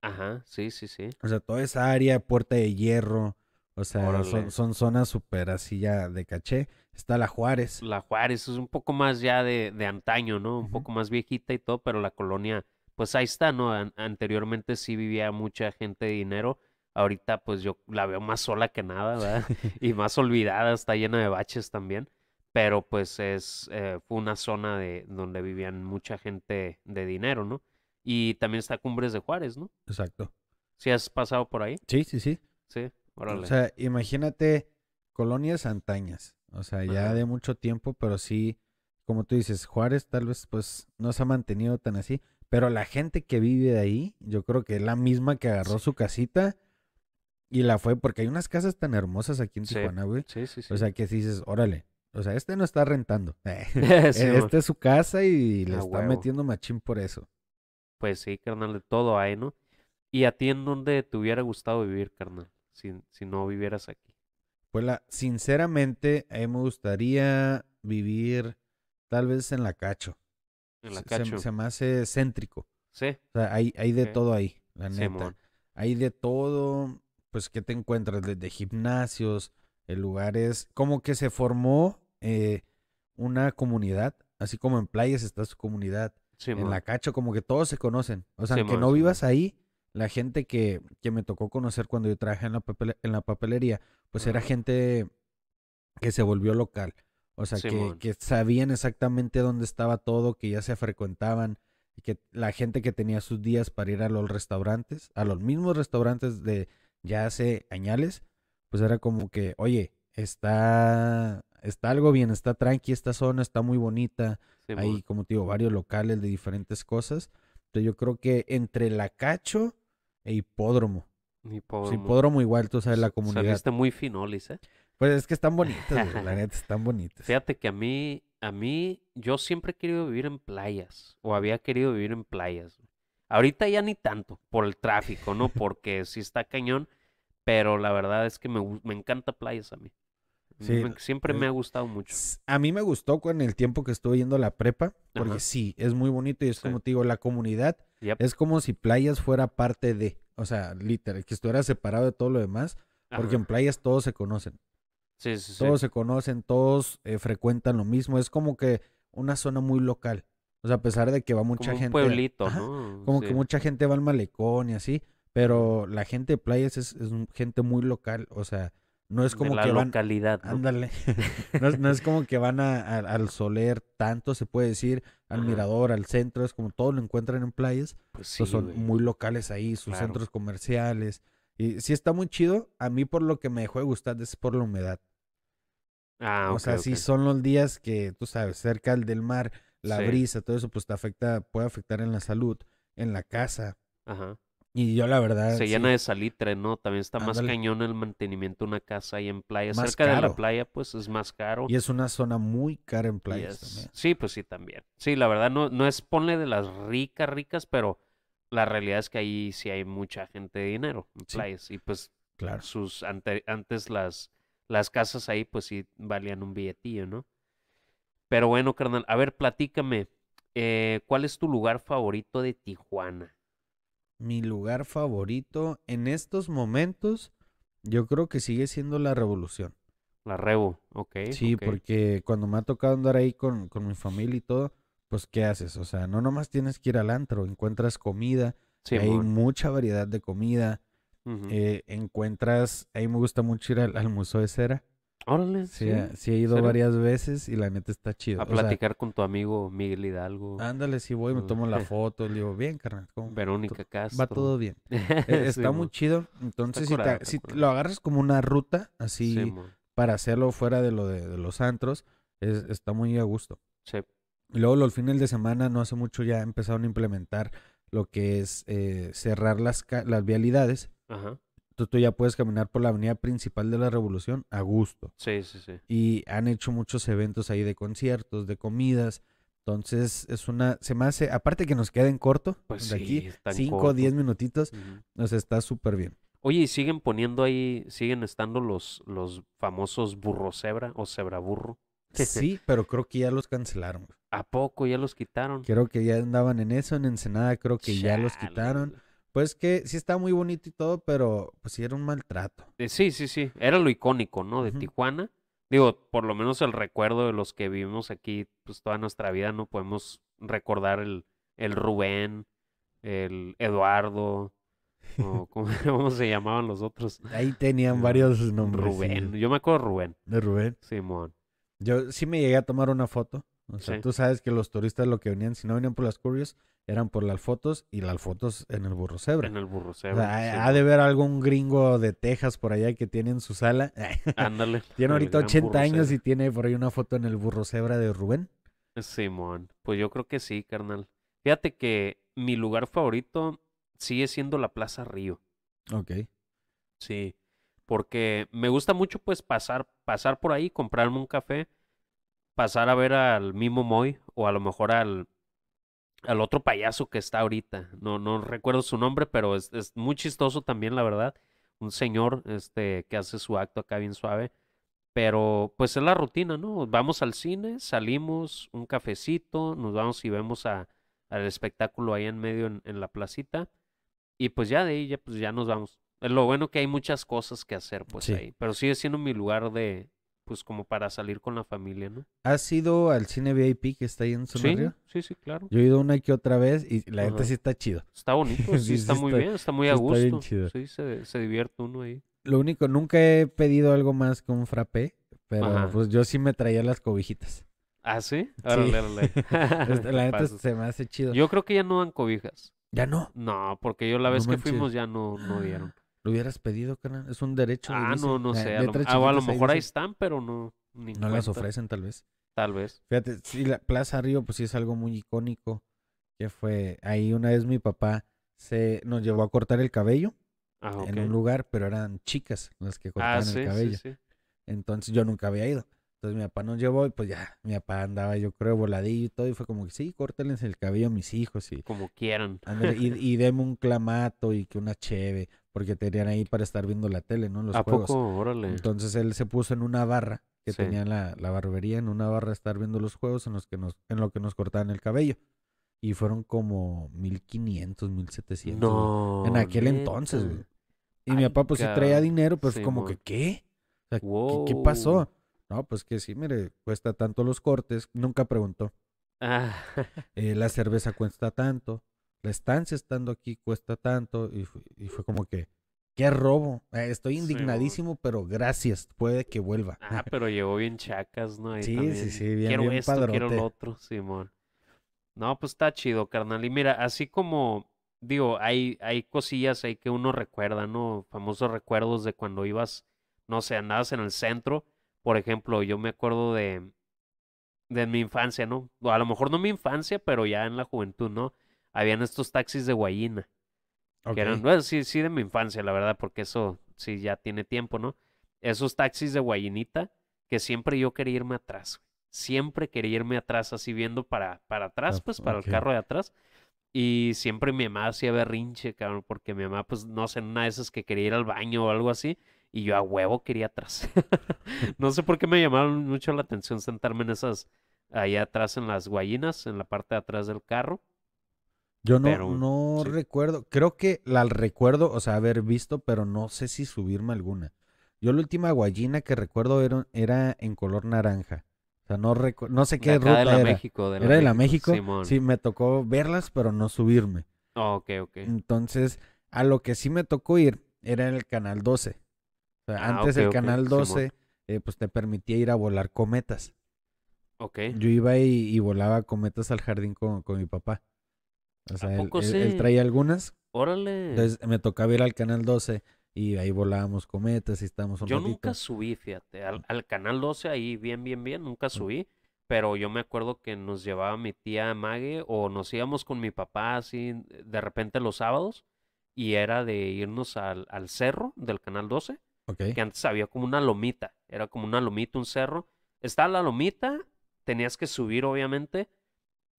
Ajá, sí, sí, sí. O sea, toda esa área, puerta de hierro, o sea, son, son, zonas súper así ya de caché. Está la Juárez. La Juárez es un poco más ya de, de antaño, ¿no? Un poco más viejita y todo, pero la colonia, pues ahí está, ¿no? anteriormente sí vivía mucha gente de dinero. Ahorita pues yo la veo más sola que nada, ¿verdad? y más olvidada, está llena de baches también. Pero pues es, eh, fue una zona de donde vivían mucha gente de dinero, ¿no? Y también está Cumbres de Juárez, ¿no? Exacto. ¿Sí has pasado por ahí? Sí, sí, sí. Sí. O sea, imagínate colonias antañas, o sea, ya de mucho tiempo, pero sí, como tú dices, Juárez tal vez pues no se ha mantenido tan así, pero la gente que vive ahí, yo creo que es la misma que agarró su casita y la fue, porque hay unas casas tan hermosas aquí en Tijuana, güey. Sí, sí, sí. O sea, que dices, órale, o sea, este no está rentando. este es su casa y le está metiendo machín por eso. Pues sí, carnal, de todo ahí, ¿no? ¿Y a ti en dónde te hubiera gustado vivir, carnal? si, no vivieras aquí? Pues la, sinceramente, a mí me gustaría vivir tal vez en la cacho. En la cacho. Se, me hace céntrico. Sí. O sea, hay, de todo ahí, la neta. Hay de todo, pues, ¿qué te encuentras? Desde gimnasios, eh, lugares. Como que se formó eh, una comunidad, así como en playas está su comunidad. en la cacho, como que todos se conocen. O sea, que aunque no vivas ahí, la gente que, que, me tocó conocer cuando yo trabajé en la, en la papelería, pues era gente que se volvió local. O sea, que, sabían exactamente dónde estaba todo, que ya se frecuentaban, y que la gente que tenía sus días para ir a los restaurantes, a los mismos restaurantes de ya hace añales, pues era como que, oye, está, está algo bien, está tranqui esta zona, está muy bonita. Hay, como digo, varios locales de diferentes cosas. Entonces yo creo que entre la cacho e hipódromo. Hipódromo. hipódromo igual, tú sabes, la comunidad. está muy finolis, ¿eh? Pues es que están bonitas, la neta, están bonitas. Fíjate que a mí, a mí, yo siempre he querido vivir en playas, o había querido vivir en playas. Ahorita ya ni tanto, por el tráfico, ¿no? Porque sí está cañón, pero la verdad es que me, me encanta playas a mí. Siempre me ha eh, gustado mucho. A mí me gustó con el tiempo que estuve yendo a la prepa, porque sí, es muy bonito y es como te digo, la comunidad es como si playas fuera parte de, o sea, literal, que estuviera separado de todo lo demás, porque en playas todos se conocen. Sí, sí, sí. todos se conocen, todos eh, frecuentan lo mismo, es como que una zona muy local. O sea, a pesar de que va mucha gente. Un pueblito, ¿no? Como que mucha gente va al malecón y así, pero la gente de playas es, es gente muy local, o sea, no es como que van, Ándale. no, es como que van a, al soler tanto, se puede decir, al mirador, al centro, es como todo lo encuentran en playas. Pues pues son muy locales ahí, sus centros comerciales. Y si está muy chido. A mí por lo que me dejó de gustar es por la humedad. Ah, o sea, si son los días que, tú sabes, cerca del mar, la brisa, todo eso, pues te afecta, puede afectar en la salud, en la casa. Ajá. Y yo la verdad. Se llena de salitre, ¿no? También está más cañón el mantenimiento de una casa ahí en playa. Cerca de la playa, pues es más caro. Y es una zona muy cara en playas Sí, pues sí, también. Sí, la verdad no, no es ponle de las ricas, ricas, pero la realidad es que ahí sí hay mucha gente de dinero en playas. Y pues sus antes las, las casas ahí, pues sí valían un billetillo, ¿no? Pero bueno, carnal, a ver, platícame. Eh, ¿Cuál es tu lugar favorito de Tijuana? mi lugar favorito en estos momentos, yo creo que sigue siendo la revolución. La Revo, ok. Sí, porque cuando me ha tocado andar ahí con, mi familia y todo, pues ¿qué haces? O sea, no nomás tienes que ir al antro, encuentras comida, hay mucha variedad de comida, eh, encuentras, ahí me gusta mucho ir al Museo de Cera, Órale. Sí, sí, eh, he ido varias veces y la neta está chido. A platicar con tu amigo Miguel Hidalgo. Ándale, sí voy, me tomo la foto, le digo, bien, carnal. Verónica Castro. Va todo bien. E, está muy chido. Entonces, si, lo agarras como una ruta, así, para hacerlo fuera de lo de, los antros, es, está muy a gusto. Sí. Y luego los fines de semana, no hace mucho ya empezaron a implementar lo que es eh, cerrar las, las vialidades Ajá tú ya puedes caminar por la avenida principal de la Revolución a gusto. Sí, sí, sí. Y han hecho muchos eventos ahí de conciertos, de comidas. Entonces es una, se me hace, aparte que nos queden corto, pues de aquí, 5 o 10 minutitos, nos está súper bien. Oye, y siguen poniendo ahí, siguen estando los, los famosos burro cebra o cebra burro. Sí, pero creo que ya los cancelaron. ¿A poco ya los quitaron? Creo que ya andaban en eso, en Ensenada creo que ya, los quitaron. Pues que sí está muy bonito y todo, pero pues sí era un maltrato. Eh, sí, sí, sí. Era lo icónico, ¿no? De Tijuana. Digo, por lo menos el recuerdo de los que vivimos aquí, pues toda nuestra vida no podemos recordar el, el Rubén, el Eduardo, o ¿cómo, se llamaban los otros. Ahí tenían eh, varios nombres. Rubén, yo me acuerdo de Rubén. De Rubén. Simón. Yo sí me llegué a tomar una foto. O sea, tú sabes que los turistas lo que venían, si no venían por las curios, eran por las fotos y las fotos en el burro cebra. En el burro cebra. Ha de ver algún gringo de Texas por allá que tiene en su sala. Ándale. tiene ahorita 80 años y tiene por ahí una foto en el burro cebra de Rubén. Sí, Simón, pues yo creo que sí, carnal. Fíjate que mi lugar favorito sigue siendo la Plaza Río. Ok. Sí, porque me gusta mucho pues pasar, pasar por ahí, comprarme un café, pasar a ver al mismo Moy o a lo mejor al al otro payaso que está ahorita. No, no recuerdo su nombre, pero es, muy chistoso también, la verdad. Un señor este, que hace su acto acá bien suave. Pero pues es la rutina, ¿no? Vamos al cine, salimos, un cafecito, nos vamos y vemos al espectáculo ahí en medio en, la placita. Y pues ya de ahí, ya, pues ya nos vamos. Lo bueno que hay muchas cosas que hacer, pues ahí. Pero sigue siendo mi lugar de, pues como para salir con la familia, ¿no? ¿Has ido al cine VIP que está ahí en su Sí, sí, sí, claro. Yo he ido una que otra vez y la gente sí está chido. Está bonito, sí, está, muy bien, está muy a gusto. Sí, se, se divierte uno ahí. Lo único, nunca he pedido algo más que un frappé, pero pues yo sí me traía las cobijitas. ¿Ah, sí? Sí. árale. Este, la gente se me hace chido. Yo creo que ya no dan cobijas. ¿Ya no? No, porque yo la vez que fuimos ya no, no dieron. Lo hubieras pedido, carnal. Es un derecho. Ah, no, no eh, sé. a, lo, ah, mejor ahí, están, pero no. no las ofrecen, tal vez. Tal vez. Fíjate, sí, la Plaza Río, pues sí es algo muy icónico. Que fue ahí una vez mi papá se nos llevó a cortar el cabello ah, en un lugar, pero eran chicas las que ah, cortaban el cabello. Sí, Entonces yo nunca había ido. Entonces mi papá nos llevó y pues ya, mi papá andaba yo creo voladillo y todo y fue como que sí, córtenles el cabello a mis hijos y... Como quieran. y, y un clamato y que una cheve, porque tenían ahí para estar viendo la tele, ¿no? Los ¿A juegos. Poco? Órale. Entonces él se puso en una barra que tenía la, barbería, en una barra estar viendo los juegos en los que nos, en lo que nos cortaban el cabello. Y fueron como 1500, 1700. No. En aquel entonces, güey. Y mi papá pues si traía dinero, pues fue como que, ¿qué? O sea, ¿qué, ¿qué pasó? No, pues que sí, mire, cuesta tanto los cortes, nunca preguntó. Ah. Eh, la cerveza cuesta tanto, la estancia estando aquí cuesta tanto, y, fue como que, qué robo. Eh, estoy indignadísimo, pero gracias, puede que vuelva. Ah, pero llegó bien chacas, ¿no? sí, sí, sí, bien, quiero esto, Quiero lo otro, Simón. No, pues está chido, carnal. Y mira, así como, digo, hay, hay cosillas ahí que uno recuerda, ¿no? Famosos recuerdos de cuando ibas, no sé, andabas en el centro por ejemplo, yo me acuerdo de, de mi infancia, ¿no? A lo mejor no mi infancia, pero ya en la juventud, ¿no? Habían estos taxis de guayina. Que eran, bueno, sí, sí, de mi infancia, la verdad, porque eso sí ya tiene tiempo, ¿no? Esos taxis de guayinita que siempre yo quería irme atrás. Siempre quería irme atrás, así viendo para, para atrás, ah, pues, para el carro de atrás. Y siempre mi mamá hacía berrinche, cabrón, porque mi mamá, pues, no sé, una de esas que quería ir al baño o algo así. Y yo a huevo quería atrás. no sé por qué me llamaron mucho la atención sentarme en esas, ahí atrás en las guayinas, en la parte de atrás del carro. Yo no, no recuerdo, creo que la recuerdo, o sea, haber visto, pero no sé si subirme alguna. Yo la última guayina que recuerdo era, era en color naranja. O sea, no, no sé qué era. ruta de la era. México, de la era de la México. Sí, me tocó verlas, pero no subirme. ok, Entonces, a lo que sí me tocó ir era en el canal 12. Ah, antes el canal 12 eh, pues te permitía ir a volar cometas. Ok. Yo iba y, volaba cometas al jardín con, mi papá. O sea, él, él, traía algunas. Órale. Entonces me tocaba ir al canal 12 y ahí volábamos cometas y estábamos un Yo nunca subí, fíjate, al, canal 12 ahí bien, bien, bien, nunca subí. Pero yo me acuerdo que nos llevaba mi tía Mague o nos íbamos con mi papá así de repente los sábados y era de irnos al, al cerro del canal 12 que antes había como una lomita. Era como una lomita, un cerro. Estaba la lomita, tenías que subir, obviamente.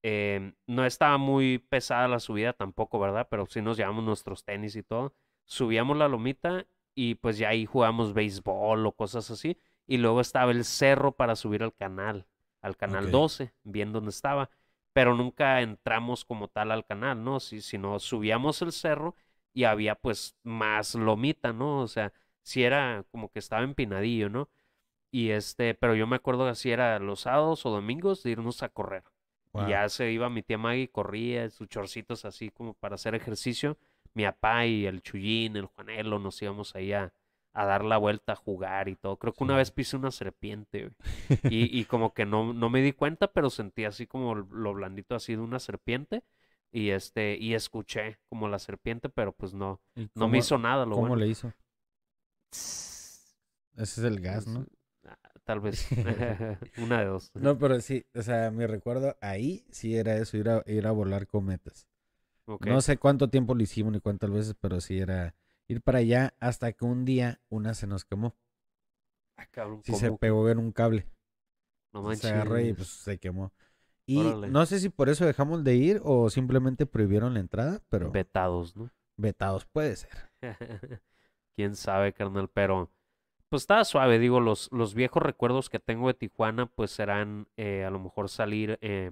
Em, no estaba muy pesada la subida tampoco, ¿verdad? Pero sí nos llevamos nuestros tenis y todo. Subíamos la lomita y pues ya ahí jugamos béisbol o cosas así. Y luego estaba el cerro para subir al canal, al canal 12, bien donde estaba. Pero nunca entramos como tal al canal, ¿no? Si, sino subíamos el cerro y había pues más lomita, ¿no? O sea, si era como que estaba empinadillo, ¿no? Y este, pero yo me acuerdo que así era los sábados o domingos de irnos a correr. ya se iba mi tía Maggie, corría, sus chorcitos así como para hacer ejercicio. Mi papá y el chullín el Juanelo, nos íbamos ahí a, dar la vuelta, a jugar y todo. Creo que una vez pisé una serpiente, y, como que no, no me di cuenta, pero sentí así como lo blandito así de una serpiente. Y este, y escuché como la serpiente, pero pues no, no me hizo nada. Lo ¿Cómo le hizo? Ese es el gas, ¿no? Ah, tal vez. Una de dos. No, pero sí, o sea, me recuerdo ahí sí era eso, ir a, ir a volar cometas. No sé cuánto tiempo lo hicimos ni cuántas veces, pero sí era ir para allá hasta que un día una se nos quemó. Ah, cabrón, se pegó en un cable. No manches. Se agarró y pues se quemó. Y no sé si por eso dejamos de ir o simplemente prohibieron la entrada, pero. Vetados, ¿no? Vetados puede ser. quién sabe, carnal, pero pues estaba suave, digo, los, los viejos recuerdos que tengo de Tijuana pues serán eh, a lo mejor salir eh,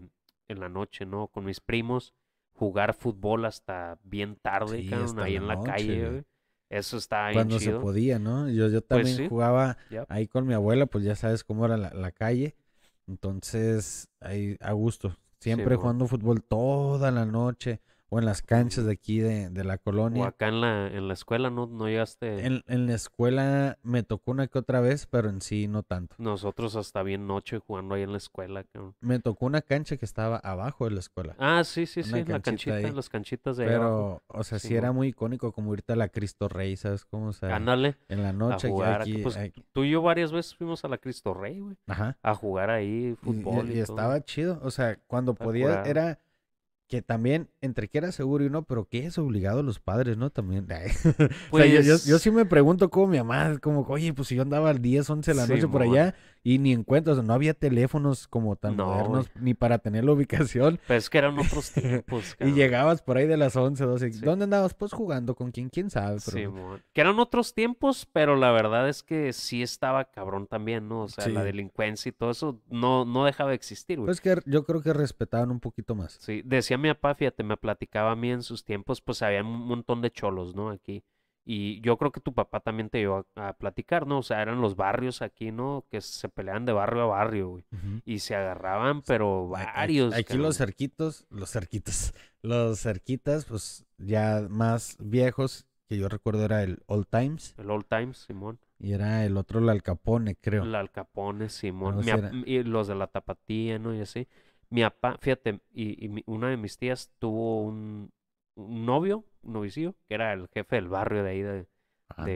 en la noche, ¿no? Con mis primos, jugar fútbol hasta bien tarde, ahí en la calle, Eso está Cuando se podía, ¿no? Yo, yo pues también jugaba ahí con mi abuela, pues ya sabes cómo era la, calle. Entonces, ahí a gusto. Siempre jugando fútbol toda la noche o en las canchas de aquí de, la colonia. O acá en la, en la escuela, ¿no, no llegaste? En, la escuela me tocó una que otra vez, pero en sí no tanto. Nosotros hasta bien noche jugando ahí en la escuela. Me tocó una cancha que estaba abajo de la escuela. Ah, sí, sí, sí, la canchita, las canchitas de Pero, o sea, sí, era muy icónico como irte a la Cristo Rey, ¿sabes cómo? O sea, En la noche. Pues, aquí, Tú y yo varias veces fuimos a la Cristo Rey, güey. Ajá. A jugar ahí fútbol. Y, estaba chido, o sea, cuando podía era que también, entre que era seguro y no, pero que es obligado los padres, ¿no? También. o sea, yo, yo, pues sí me pregunto cómo mi mamá, como, oye, pues si yo andaba al 10, 11 de la noche por allá y ni encuentro, o sea, no había teléfonos como tan modernos ni para tener la ubicación. Pero es que eran otros tiempos. y llegabas por ahí de las 11, 12. ¿Dónde andabas? Pues jugando con quién, quién sabe. Sí, que eran otros tiempos, pero la verdad es que sí estaba cabrón también, ¿no? O sea, la delincuencia y todo eso no, no dejaba de existir, güey. Pues que yo creo que respetaban un poquito más. Sí, decían mi papá, fíjate, me platicaba a mí en sus tiempos, pues había un montón de cholos, ¿no? Aquí. Y yo creo que tu papá también te iba a, platicar, ¿no? O sea, eran los barrios aquí, ¿no? Que se peleaban de barrio a barrio, güey. Y se agarraban, pero varios. Aquí, los cerquitos, los cerquitos, los cerquitas, pues ya más viejos, que yo recuerdo era el Old Times. El Old Times, Simón. Y era el otro, el Alcapone, creo. El Alcapone, Simón. y los de la Tapatía, ¿no? Y así. Mi papá, fíjate, y, una de mis tías tuvo un, novio, un novicillo, que era el jefe del barrio de ahí, de,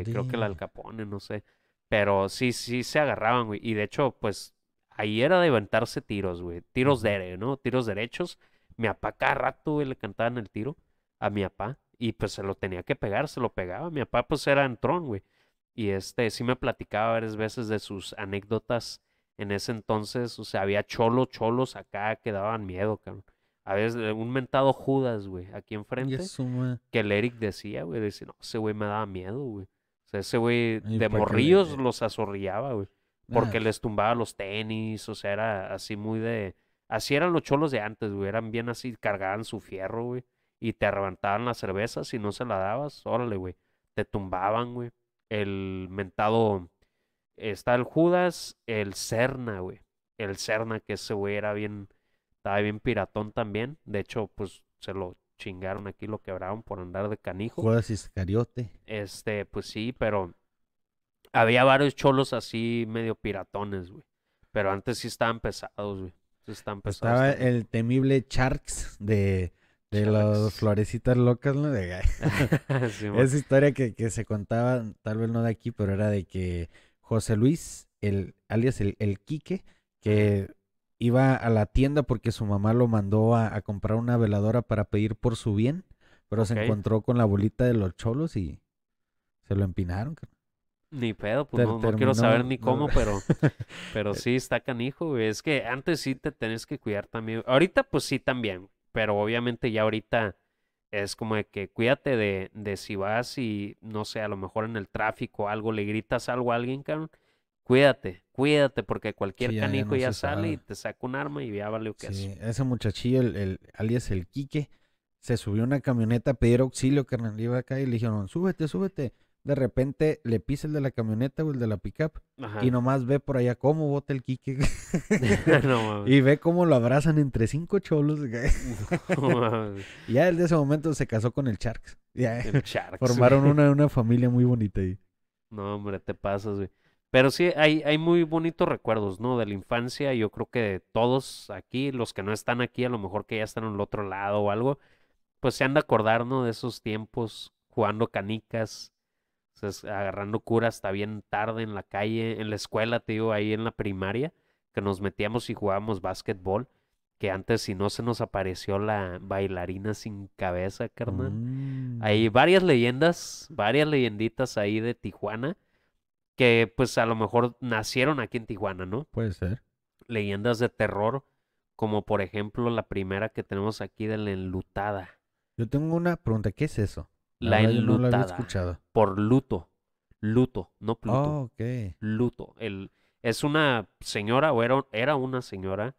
creo que el Alcapone, no sé. Pero sí, sí se agarraban, güey. Y de hecho, pues ahí era de levantarse tiros, güey. Tiros de, ¿no? Tiros derechos. Mi papá cada rato, güey, le cantaban el tiro a mi papá. Y pues se lo tenía que pegar, se lo pegaba. Mi papá, pues era tron, güey. Y este, sí me platicaba varias veces de sus anécdotas en ese entonces, o sea, había cholos, cholos acá que daban miedo, cabrón. A veces eh, un mentado Judas, güey, aquí enfrente, eso, que el Eric decía, güey, decía, no, ese güey me daba miedo, güey. O sea, ese güey de morrillos los azorrillaba, güey. Porque ah. les tumbaba los tenis, o sea, era así muy de... Así eran los cholos de antes, güey. Eran bien así, cargaban su fierro, güey. Y te arrevantaban la cerveza si no se la dabas. Órale, güey. Te tumbaban, güey. El mentado Está el Judas, el Cerna, güey. El Cerna, que ese güey era bien. Estaba bien piratón también. De hecho, pues se lo chingaron aquí, lo quebraron por andar de canijo. Judas Iscariote. Este, pues sí, pero. Había varios cholos así medio piratones, güey. Pero antes sí estaban pesados, güey. pesados. Estaba el temible Sharks de. De las florecitas locas, ¿no? De... Esa historia que, que, se contaba, tal vez no de aquí, pero era de que José Luis, el, alias el, Quique, que iba a la tienda porque su mamá lo mandó a, comprar una veladora para pedir por su bien, pero se encontró con la bolita de los cholos y se lo empinaron. Ni pedo, pues no, quiero saber ni cómo, pero, pero eh, sí está canijo, Es que antes sí te tenés que cuidar también. Ahorita, pues sí, también. Pero obviamente ya ahorita es como de que cuídate de, de, si vas y, no sé, a lo mejor en el tráfico algo, le gritas algo a alguien, cabrón, cuídate, cuídate, porque cualquier canijo ya, sale y te saca un arma y ya lo que sí, Ese muchachillo, el, el, alias el Quique, se subió a una camioneta a pedir auxilio, carnal, iba acá y le dijeron, súbete, súbete de repente le pisa el de la camioneta o el de la pickup y nomás ve por allá cómo bota el kike y ve cómo lo abrazan entre cinco cholos. Y ya de ese momento se casó con el Sharks. Eh, formaron una, familia muy bonita ahí. No, hombre, te pasas, güey. Pero sí, hay, hay muy bonitos recuerdos, ¿no? De la infancia. Yo creo que todos aquí, los que no están aquí, a lo mejor que ya están en el otro lado o algo, pues se han de acordar, De esos tiempos jugando canicas, agarrando cura hasta bien tarde en la calle, en la escuela, tío ahí en la primaria, que nos metíamos y jugábamos básquetbol, que antes si no se nos apareció la bailarina sin cabeza, carnal. Hay mm. varias leyendas, varias leyenditas ahí de Tijuana, que pues a lo mejor nacieron aquí en Tijuana, ¿no? Puede ser. Leyendas de terror, como por ejemplo la primera que tenemos aquí de la enlutada. Yo tengo una pregunta, ¿qué es eso? La, enlutada. Por luto. Luto, no Pluto. Ah, luto. El, es una señora, o era, una señora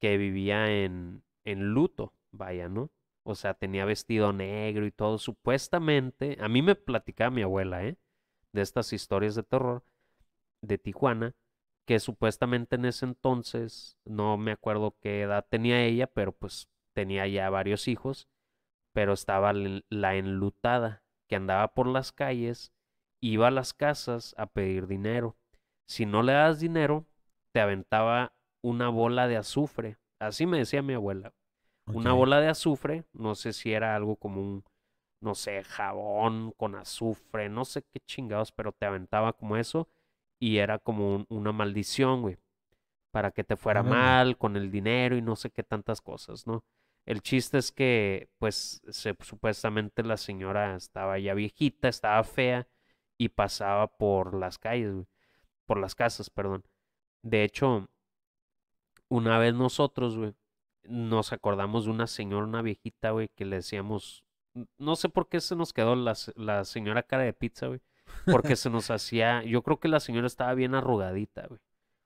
que vivía en, en luto, vaya, ¿no? O sea, tenía vestido negro y todo. Supuestamente, a mí me platicaba mi abuela, ¿eh? De estas historias de terror de Tijuana, que supuestamente en ese entonces, no me acuerdo qué edad tenía ella, pero pues tenía ya varios hijos pero estaba la enlutada que andaba por las calles, iba a las casas a pedir dinero. Si no le das dinero, te aventaba una bola de azufre. Así me decía mi abuela. Una bola de azufre, no sé si era algo como un, no sé, jabón con azufre, no sé qué chingados, pero te aventaba como eso y era como una maldición, güey, para que te fuera mal con el dinero y no sé qué tantas cosas, ¿no? El chiste es que, pues, supuestamente la señora estaba ya viejita, estaba fea y pasaba por las calles, por las casas, perdón. De hecho, una vez nosotros, güey, nos acordamos de una señora, una viejita, güey, que le decíamos, no sé por qué se nos quedó la, la señora cara de pizza, güey, porque se nos hacía, yo creo que la señora estaba bien arrugadita, güey,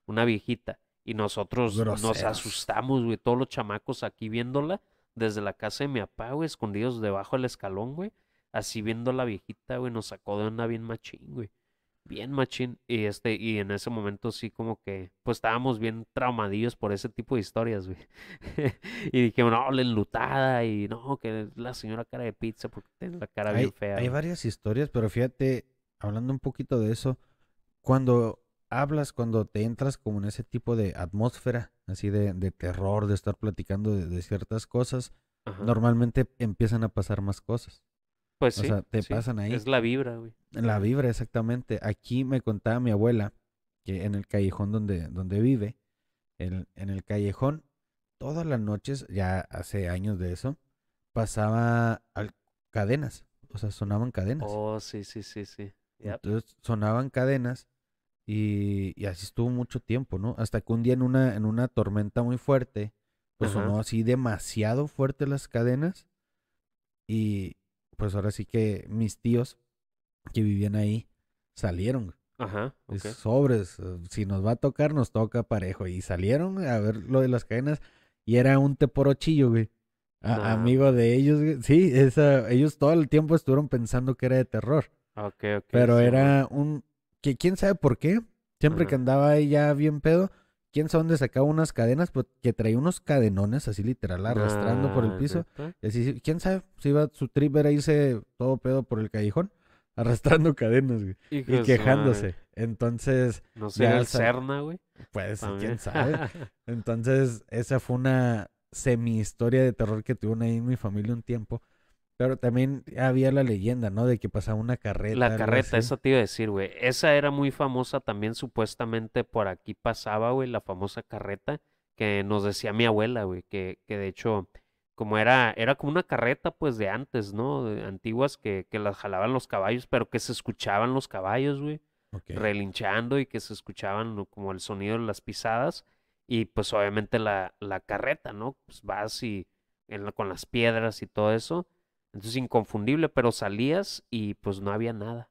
una viejita. Y nosotros nos asustamos, güey, todos los chamacos aquí viéndola desde la casa de mi papá, güey, escondidos debajo del escalón, güey. Así viendo la viejita, güey, nos sacó de una bien machín, güey. Bien machín. Y este, y en ese momento sí como que, pues estábamos bien traumadillos por ese tipo de historias, güey. y dijimos, no, la enlutada y no, que la señora cara de pizza porque tiene la cara bien fea. Hay varias historias, pero fíjate, hablando un poquito de eso, cuando hablas, cuando te entras como en ese tipo de atmósfera, así de, terror, de estar platicando de, ciertas cosas, normalmente empiezan a pasar más cosas. Pues sí. O sea, te pasan ahí. Es la vibra, güey. La vibra, exactamente. Aquí me contaba mi abuela que en el callejón donde, donde vive, en el callejón, todas las noches, ya hace años de eso, pasaba cadenas. O sea, sonaban cadenas. Oh, sí, sí, sí, sí. Entonces sonaban cadenas y, así estuvo mucho tiempo, ¿no? Hasta que un día en una, en una tormenta muy fuerte, pues sonó así demasiado fuerte las cadenas. Y pues ahora sí que mis tíos que vivían ahí salieron. Ajá. Sobres, eh, si nos va a tocar, nos toca parejo. Y salieron a ver lo de las cadenas y era un teporochillo, güey. Ah. Amigo de ellos, sí, ellos todo el tiempo estuvieron pensando que era de terror. Ok, ok. pero era un, que quién sabe por qué, siempre que andaba ahí ya bien pedo, quién sabe dónde sacaba unas cadenas, pues, que traía unos cadenones así literal arrastrando por el ah, piso. Y así, quién sabe si iba su trip era irse todo pedo por el callejón, arrastrando cadenas, y, quejándose. Entonces. No sé, el güey. Pues, quién sabe. Entonces, esa fue una semi historia de terror que tuvo ahí en mi familia un tiempo pero también había la leyenda, ¿no? De que pasaba una carreta. La carreta, eso te iba a decir, güey. Esa era muy famosa también, supuestamente por aquí pasaba, güey, la famosa carreta que nos decía mi abuela, güey, que, que de hecho, como era, era como una carreta, pues, de antes, ¿no? antiguas que, que las jalaban los caballos, pero que se escuchaban los caballos, güey, relinchando y que se escuchaban como el sonido de las pisadas y pues obviamente la, la carreta, ¿no? Pues vas y en con las piedras y todo eso entonces, inconfundible, pero salías y pues no había nada.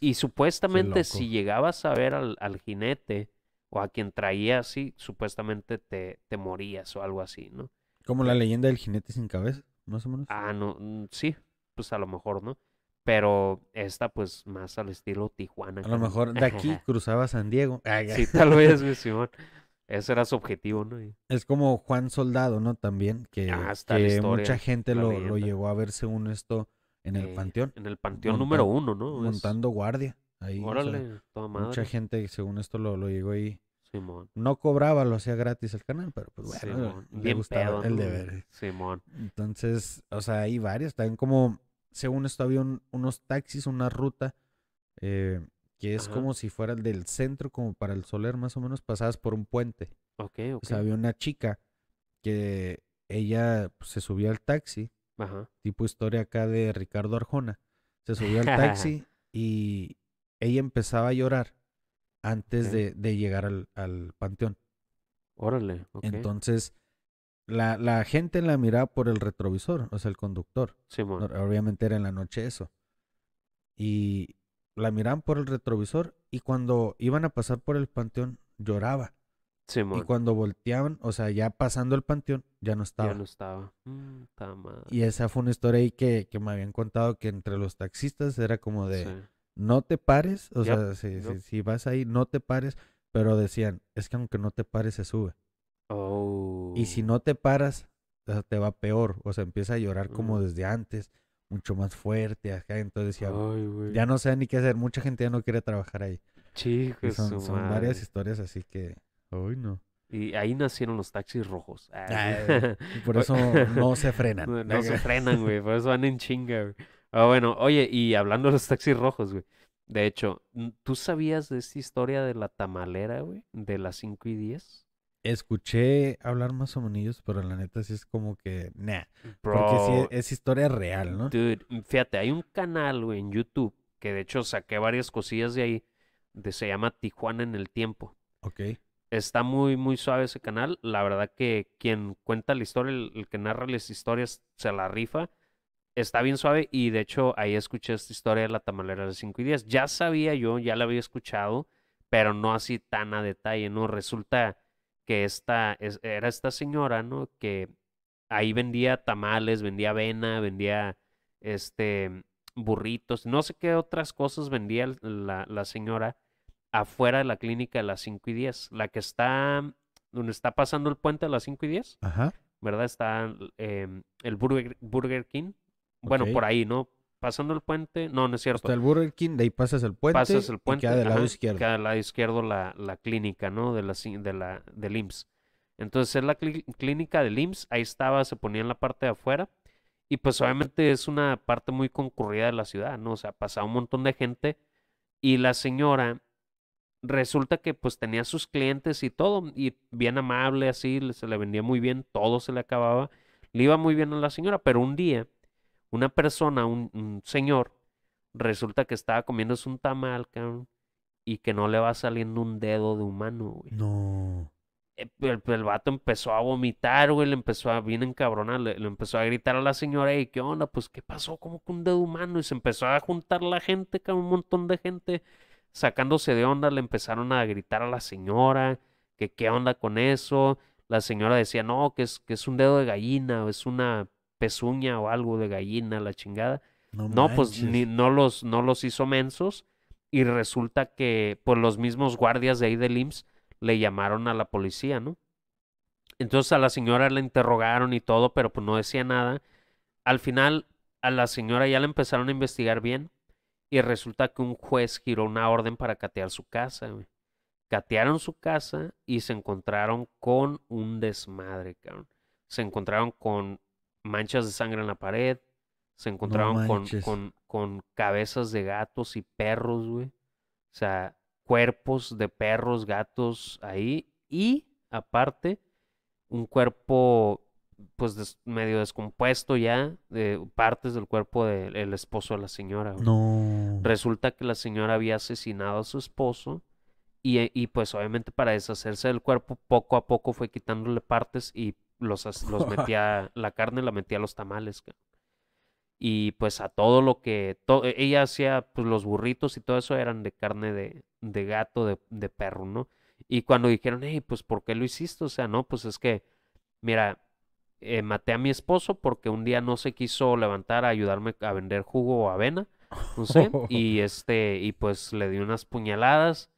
Y supuestamente si llegabas a ver al, al, jinete o a quien traía así, supuestamente te, te morías o algo así, ¿no? Como la leyenda del jinete sin cabeza, más o menos. Ah, no, mm, sí, pues a lo mejor, ¿no? Pero esta, pues, más al estilo Tijuana. A lo mejor de aquí cruzaba San Diego. sí, tal vez, mi Simón. Ese era su objetivo, ¿no? Es como Juan Soldado, ¿no? También, que, ah, mucha gente lo, llegó llevó a ver según esto en el panteón. En el panteón número uno, ¿no? Montando guardia. Ahí, Órale, Mucha gente, según esto, lo, llegó ahí. Simón. No cobraba, lo hacía gratis el canal, pero pues bueno, le gustaba el deber. Simón. Entonces, o sea, hay varios. También como, según esto, había unos taxis, una ruta eh, que es como si fuera el del centro, como para el soler, más o menos, pasabas por un puente. Ok, ok. O sea, había una chica que ella pues, se subía al taxi, tipo historia acá de Ricardo Arjona. Se subió al taxi y ella empezaba a llorar antes de, llegar al, panteón. Órale, ok. Entonces, la, la, gente la miraba por el retrovisor, o sea, el conductor. Sí, bueno. Obviamente era en la noche eso. Y la miraban por el retrovisor y cuando iban a pasar por el panteón lloraba. Y cuando volteaban, o sea, ya pasando el panteón, ya no estaba. Ya no estaba. Mm, y esa fue una historia ahí que, me habían contado que entre los taxistas era como de, no te pares, o sea, si, vas ahí, no te pares, pero decían, es que aunque no te pares, se sube. Y si oh. no te paras, te va peor, o sea, empieza a llorar como mm. desde antes mucho más fuerte acá. Entonces ya... ya no sé ni qué hacer. Mucha gente ya no quiere trabajar ahí. Sí, son, son varias historias así que, hoy no. Y ahí nacieron los taxis rojos. Ah, ah, por eso no se frenan. No, se frenan, güey. Por eso van en chinga, güey. Ah, bueno, oye, y hablando de los taxis rojos, güey. De hecho, ¿tú sabías de esta historia de la tamalera, güey? De las 5 y 10. Escuché hablar más o menos, pero la neta sí es como que, nah. porque sí es, historia real, ¿no? Dude, mm, fíjate, hay un canal, en YouTube, que de hecho saqué varias cosillas de ahí, de, se llama Tijuana en el Tiempo. Ok. Está muy, muy suave ese canal. La verdad que quien cuenta la historia, el, el que narra las historias, se la rifa. Está bien suave y de hecho ahí escuché esta historia de la tamalera de 5 y 10. Ya sabía yo, ya la había escuchado, pero no así tan a detalle, ¿no? Resulta que esta, era esta señora, ¿no? Que ahí vendía tamales, vendía avena, vendía, este, burritos, no sé qué otras cosas vendía la, señora afuera de la clínica de las 5 y 10, la que está, donde está pasando el puente a las 5 y 10, Ajá. ¿verdad? Está em, el Burger, King, bueno, por ahí, ¿no? pasando el puente, no, no es cierto. Hasta el Burger King, de ahí pasas el puente. Pasas el puente. Y queda del lado izquierdo. Queda del lado izquierdo la, clínica, ¿no? De la, de la, del IMSS. Entonces es la clínica del IMSS, ahí estaba, se ponía en la parte de afuera. Y pues obviamente es una parte muy concurrida de la ciudad, ¿no? O sea, pasaba un montón de gente y la señora resulta que pues tenía sus clientes y todo, y bien amable así, se le vendía muy bien, todo se le acababa, le iba muy bien a la señora, pero un día una persona, un, señor, resulta que estaba comiéndose un tamal, cabrón, y que no le va saliendo un dedo de humano, güey. No. Eh, el, el, vato empezó a vomitar, güey, le empezó a, bien encabronar, le, le empezó a gritar a la señora, y ¿qué onda? Pues, ¿qué pasó? ¿Cómo que un dedo humano? Y se empezó a juntar la gente, cabrón, un montón de gente sacándose de onda, le empezaron a gritar a la señora, que qué onda con eso. La señora decía, no, que es, que es un dedo de gallina, es una pezuña o algo de gallina, la chingada. No, pues no, los, no los hizo mensos y resulta que pues los mismos guardias de ahí del IMSS le llamaron a la policía, ¿no? Entonces a la señora la interrogaron y todo, pero pues no decía nada. Al final a la señora ya le empezaron a investigar bien y resulta que un juez giró una orden para catear su casa. Catearon su casa y se encontraron con un desmadre, cabrón. Se encontraron con manchas de sangre en la pared, se encontraban con, con, con, cabezas de gatos y perros, güey. O sea, cuerpos de perros, gatos ahí. Y aparte, un cuerpo, pues medio descompuesto ya, de partes del cuerpo del esposo de la señora. No. Resulta que la señora había asesinado a su esposo. Y, y pues obviamente para deshacerse del cuerpo, poco a poco fue quitándole partes y los, metía, la carne la metía a los tamales. Y pues a todo lo que, e, ella hacía, pues los burritos y todo eso eran de carne de, gato, de, perro, ¿no? Y cuando dijeron, hey, pues ¿por qué lo hiciste? O sea, no, pues es que, mira, eh, maté a mi esposo porque un día no se quiso levantar a ayudarme a vender jugo o avena, no sé, y este, y pues le di unas puñaladas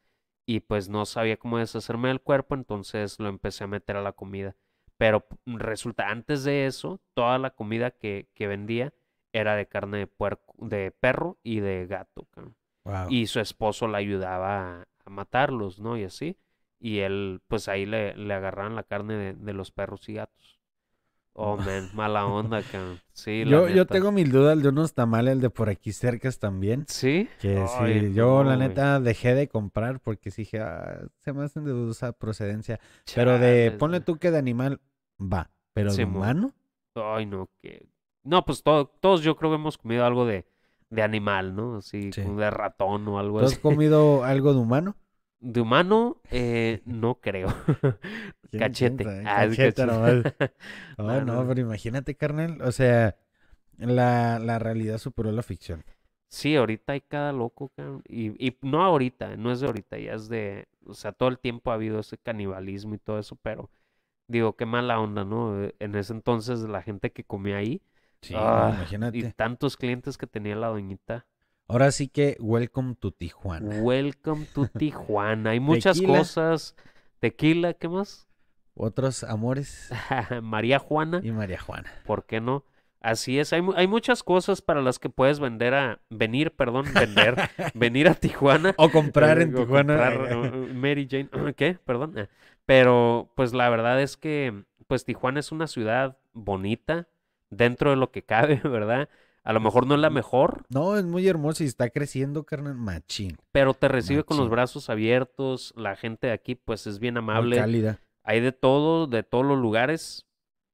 y pues no sabía cómo deshacerme del cuerpo, entonces lo empecé a meter a la comida. Pero resulta, antes de eso, toda la comida que, vendía era de carne de, puerco, de perro y de gato. Y su esposo la ayudaba a, matarlos, ¿no? Y así. Y él, pues ahí le, le agarraban la carne de los perros y gatos. Oh, man, mala onda, cabrón. Sí, yo, yo tengo mil dudas de unos tamales de por aquí cercas también. ¿Sí? Que sí, yo la neta dejé de comprar porque dije, ah, se me hacen de dudosa procedencia. pero de, ponle tú que de animal va, pero de humano. Ay, no, que... No, pues todos yo creo que hemos comido algo de, de animal, ¿no? sí. de ratón o algo ¿Tú has comido algo de humano? De humano, eh, no creo. Eh? Ah, cachete. cachete, ah, No, no, pero imagínate, carnal. O sea, la, realidad superó la ficción. Sí, ahorita hay cada loco, Y, y no ahorita, no es de ahorita, ya es de. O sea, todo el tiempo ha habido ese canibalismo y todo eso, pero digo, qué mala onda, ¿no? En ese entonces, la gente que comía ahí. Sí, ah, imagínate. Y tantos clientes que tenía la doñita. Ahora sí que welcome to Tijuana. Welcome to Tijuana. Hay muchas cosas. Tequila, ¿qué más? Otros amores. María Juana. Y María Juana. ¿Por qué no? Así es, hay, muchas cosas para las que puedes vender a, venir, perdón, vender, venir a Tijuana. O comprar en Tijuana. Mary Jane, ¿qué? Perdón. Ah, pero pues la verdad es que pues Tijuana es una ciudad bonita dentro de lo que cabe, ¿verdad? A lo mejor no es la mm. mejor. No, es muy hermosa y está creciendo, carnal, machín. Pero te recibe con los brazos abiertos. La gente de aquí, pues, es bien amable. Hay de todo, de todos los lugares.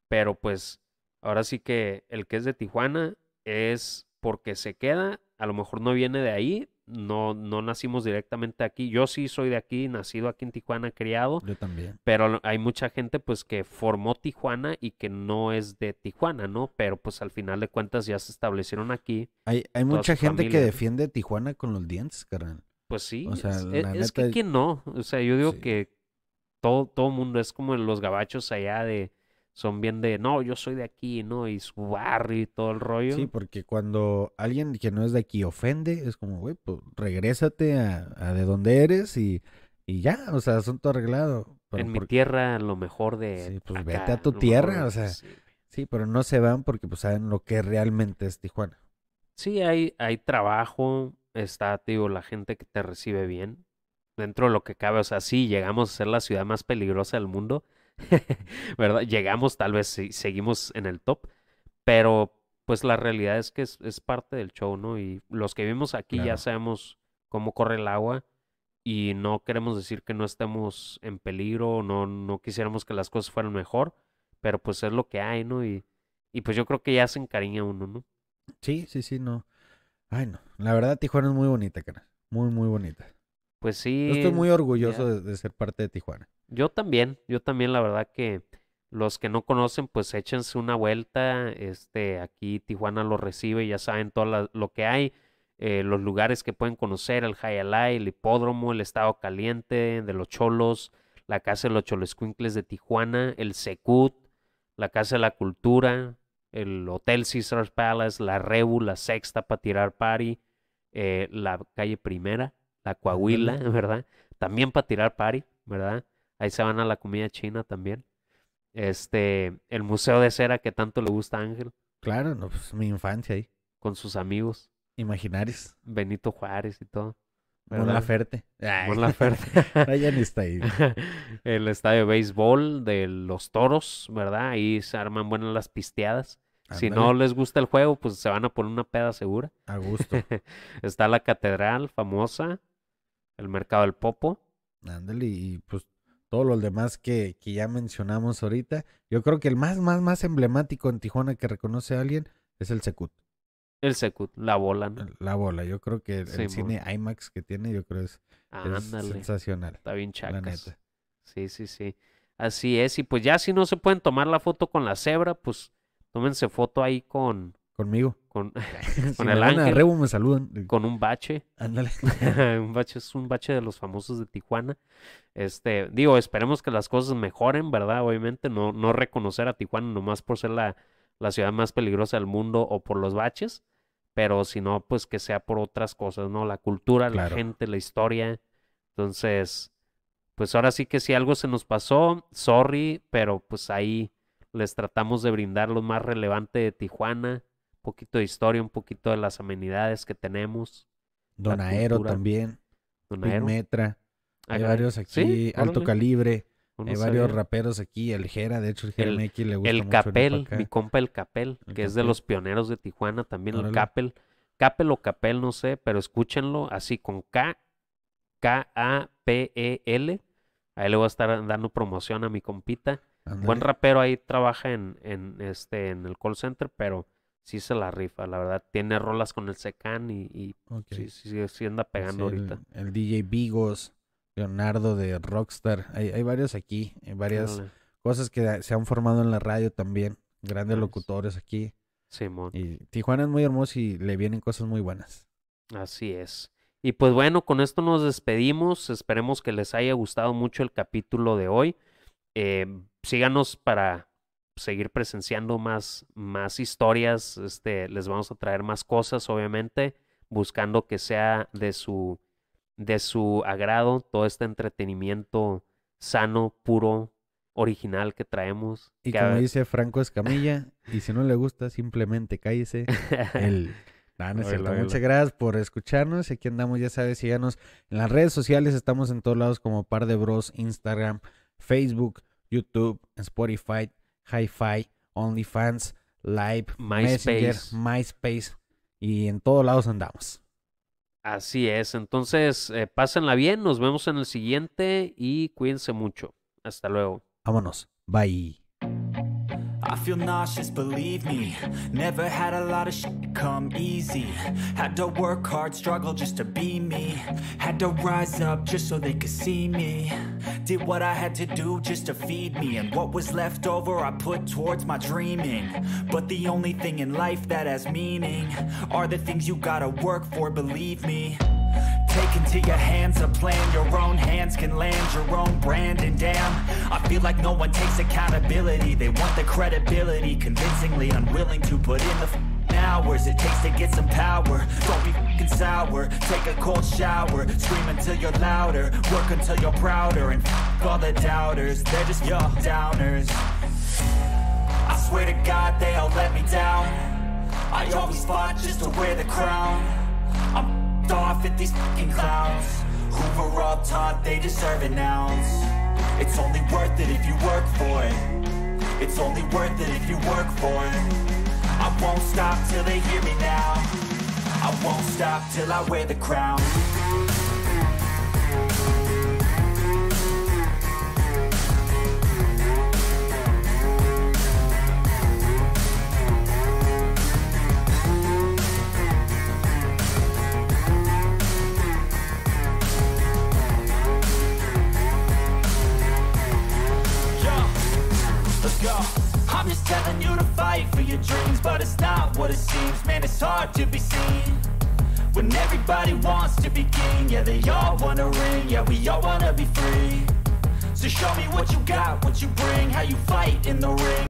Pero, pues, ahora sí que el que es de Tijuana es porque se queda. A lo mejor no viene de ahí, no, no nacimos directamente aquí. Yo sí soy de aquí, nacido aquí en Tijuana, criado. Yo también. Pero hay mucha gente pues que formó Tijuana y que no es de Tijuana, ¿no? Pero pues al final de cuentas ya se establecieron aquí. Hay, hay mucha gente que defiende Tijuana con los dientes, carnal. Pues sí, o sea, es, e, que no. O sea, yo digo que todo, todo mundo es como los gabachos allá de son bien de, no, yo soy de aquí, ¿no? Y su barrio y todo el rollo. Sí, porque cuando alguien que no es de aquí ofende, es como, güey, pues regrésate a, de donde eres y, y ya, o sea, asunto arreglado. en mi tierra, lo mejor de. Sí, pues vete a tu tierra, o sea. Sí. pero no se van porque pues saben lo que realmente es Tijuana. Sí, hay, hay trabajo, está, digo, la gente que te recibe bien. Dentro de lo que cabe, o sea, sí, llegamos a ser la ciudad más peligrosa del mundo, ¿verdad? Llegamos, tal vez si seguimos en el top, pero pues la realidad es que es, parte del show, ¿no? Y los que vimos aquí ya sabemos cómo corre el agua y no queremos decir que no estemos en peligro, no, no quisiéramos que las cosas fueran mejor, pero pues es lo que hay, ¿no? Y, y pues yo creo que ya se encariña uno, ¿no? Sí, sí, sí, no. Ay, no. La verdad, Tijuana es muy bonita, cara. Muy, muy bonita. Pues sí. estoy muy orgulloso de, ser parte de Tijuana. Yo también, yo también, la verdad que los que no conocen, pues échense una vuelta. Este, aquí Tijuana lo recibe, ya saben todo lo que hay, eh, los lugares que pueden conocer, el Jayalay, el hipódromo, el Estado Caliente, de los Cholos, la Casa de los Cholescuincles de Tijuana, el Secut, la Casa de la Cultura, el Hotel Caesars Palace, la Rebu, la Sexta para tirar party, eh, la calle Primera, la Coahuila, ¿verdad? También para tirar party, ¿verdad? Ahí se van a la comida china también. Este, el Museo de Cera que tanto le gusta a Ángel. Claro, no, pues mi infancia ahí. Con sus amigos. Imaginarios. Benito Juárez y todo. Mon la Mon Laferte. ya ni está ahí. El estadio de béisbol de los toros, ¿verdad? Ahí se arman buenas las pisteadas. Si no les gusta el juego, pues se van a poner una peda segura. A gusto. está la catedral famosa, el mercado del popo. Ándale, y pues todos los demás que, que, ya mencionamos ahorita. Yo creo que el más, más, más emblemático en Tijuana que reconoce a alguien es el Secut. El Secut, la bola, ¿no? La bola, yo creo que el, cine IMAX que tiene, yo creo es, es sensacional. Está bien chacas. Sí, sí, sí. Así es, y pues ya si no se pueden tomar la foto con la cebra, pues tómense foto ahí con... Conmigo. con, el ángel. me Con un bache. Ándale. un bache es un bache de los famosos de Tijuana. Este, digo, esperemos que las cosas mejoren, ¿verdad? Obviamente, no, no reconocer a Tijuana nomás por ser la, la ciudad más peligrosa del mundo o por los baches, pero si no, pues que sea por otras cosas, ¿no? La cultura, la gente, la historia. Entonces, pues ahora sí que si algo se nos pasó, sorry, pero pues ahí les tratamos de brindar lo más relevante de Tijuana poquito de historia, un poquito de las amenidades que tenemos. Donaero también. Aero. Metra. Ah, hay varios aquí, alto calibre. hay varios raperos aquí, el Jera, de hecho el Jera le gusta El Capel, mi compa el Capel, que es de los pioneros de Tijuana, también el Capel. Capel o Capel, no sé, pero escúchenlo así con K, K-A-P-E-L. Ahí le voy a estar dando promoción a mi compita. Buen rapero ahí trabaja en, en, este, en el call center, pero sí se la rifa, la verdad. Tiene rolas con el Secan y, sí, anda pegando ahorita. El DJ Vigos, Leonardo de Rockstar. Hay, varios aquí, hay varias cosas que se han formado en la radio también. Grandes locutores aquí. Simón. Y Tijuana es muy hermoso y le vienen cosas muy buenas. Así es. Y pues bueno, con esto nos despedimos. Esperemos que les haya gustado mucho el capítulo de hoy. Eh, síganos para seguir presenciando más, más historias, este, les vamos a traer más cosas, obviamente, buscando que sea de su, de su agrado todo este entretenimiento sano, puro, original que traemos. Y como dice Franco Escamilla, y si no le gusta, simplemente cállese. El... Ah, muchas gracias por escucharnos. Aquí andamos, ya sabes, síganos en las redes sociales. Estamos en todos lados como Par de Bros, Instagram, Facebook, YouTube, Spotify, Hi-Fi, OnlyFans, Live, MySpace. MySpace y en todos lados andamos. Así es, entonces eh, pásenla bien, nos vemos en el siguiente y cuídense mucho. Hasta luego. Vámonos, bye. I feel nauseous, believe me Never had a lot of shit come easy Had to work hard, struggle just to be me Had to rise up just so they could see me Did what I had to do just to feed me And what was left over I put towards my dreaming But the only thing in life that has meaning Are the things you gotta work for, believe me Take into your hands a plan Your own hands can land your own brand And damn, I feel like no one takes accountability They want the credibility Convincingly unwilling to put in the hours It takes to get some power Don't be f***ing sour Take a cold shower Scream until you're louder Work until you're prouder And f*** all the doubters They're just your downers I swear to God they all let me down I always fought just to wear the crown I'm ticked off at these fucking clowns Hoover up, taught they deserve an ounce It's only worth it if you work for it It's only worth it if you work for it I won't stop till they hear me now I won't stop till I wear the crown go I'm just telling you to fight for your dreams But it's not what it seems Man, it's hard to be seen When everybody wants to be king Yeah, they all wanna ring Yeah, we all wanna be free So show me what you got, what you bring How you fight in the ring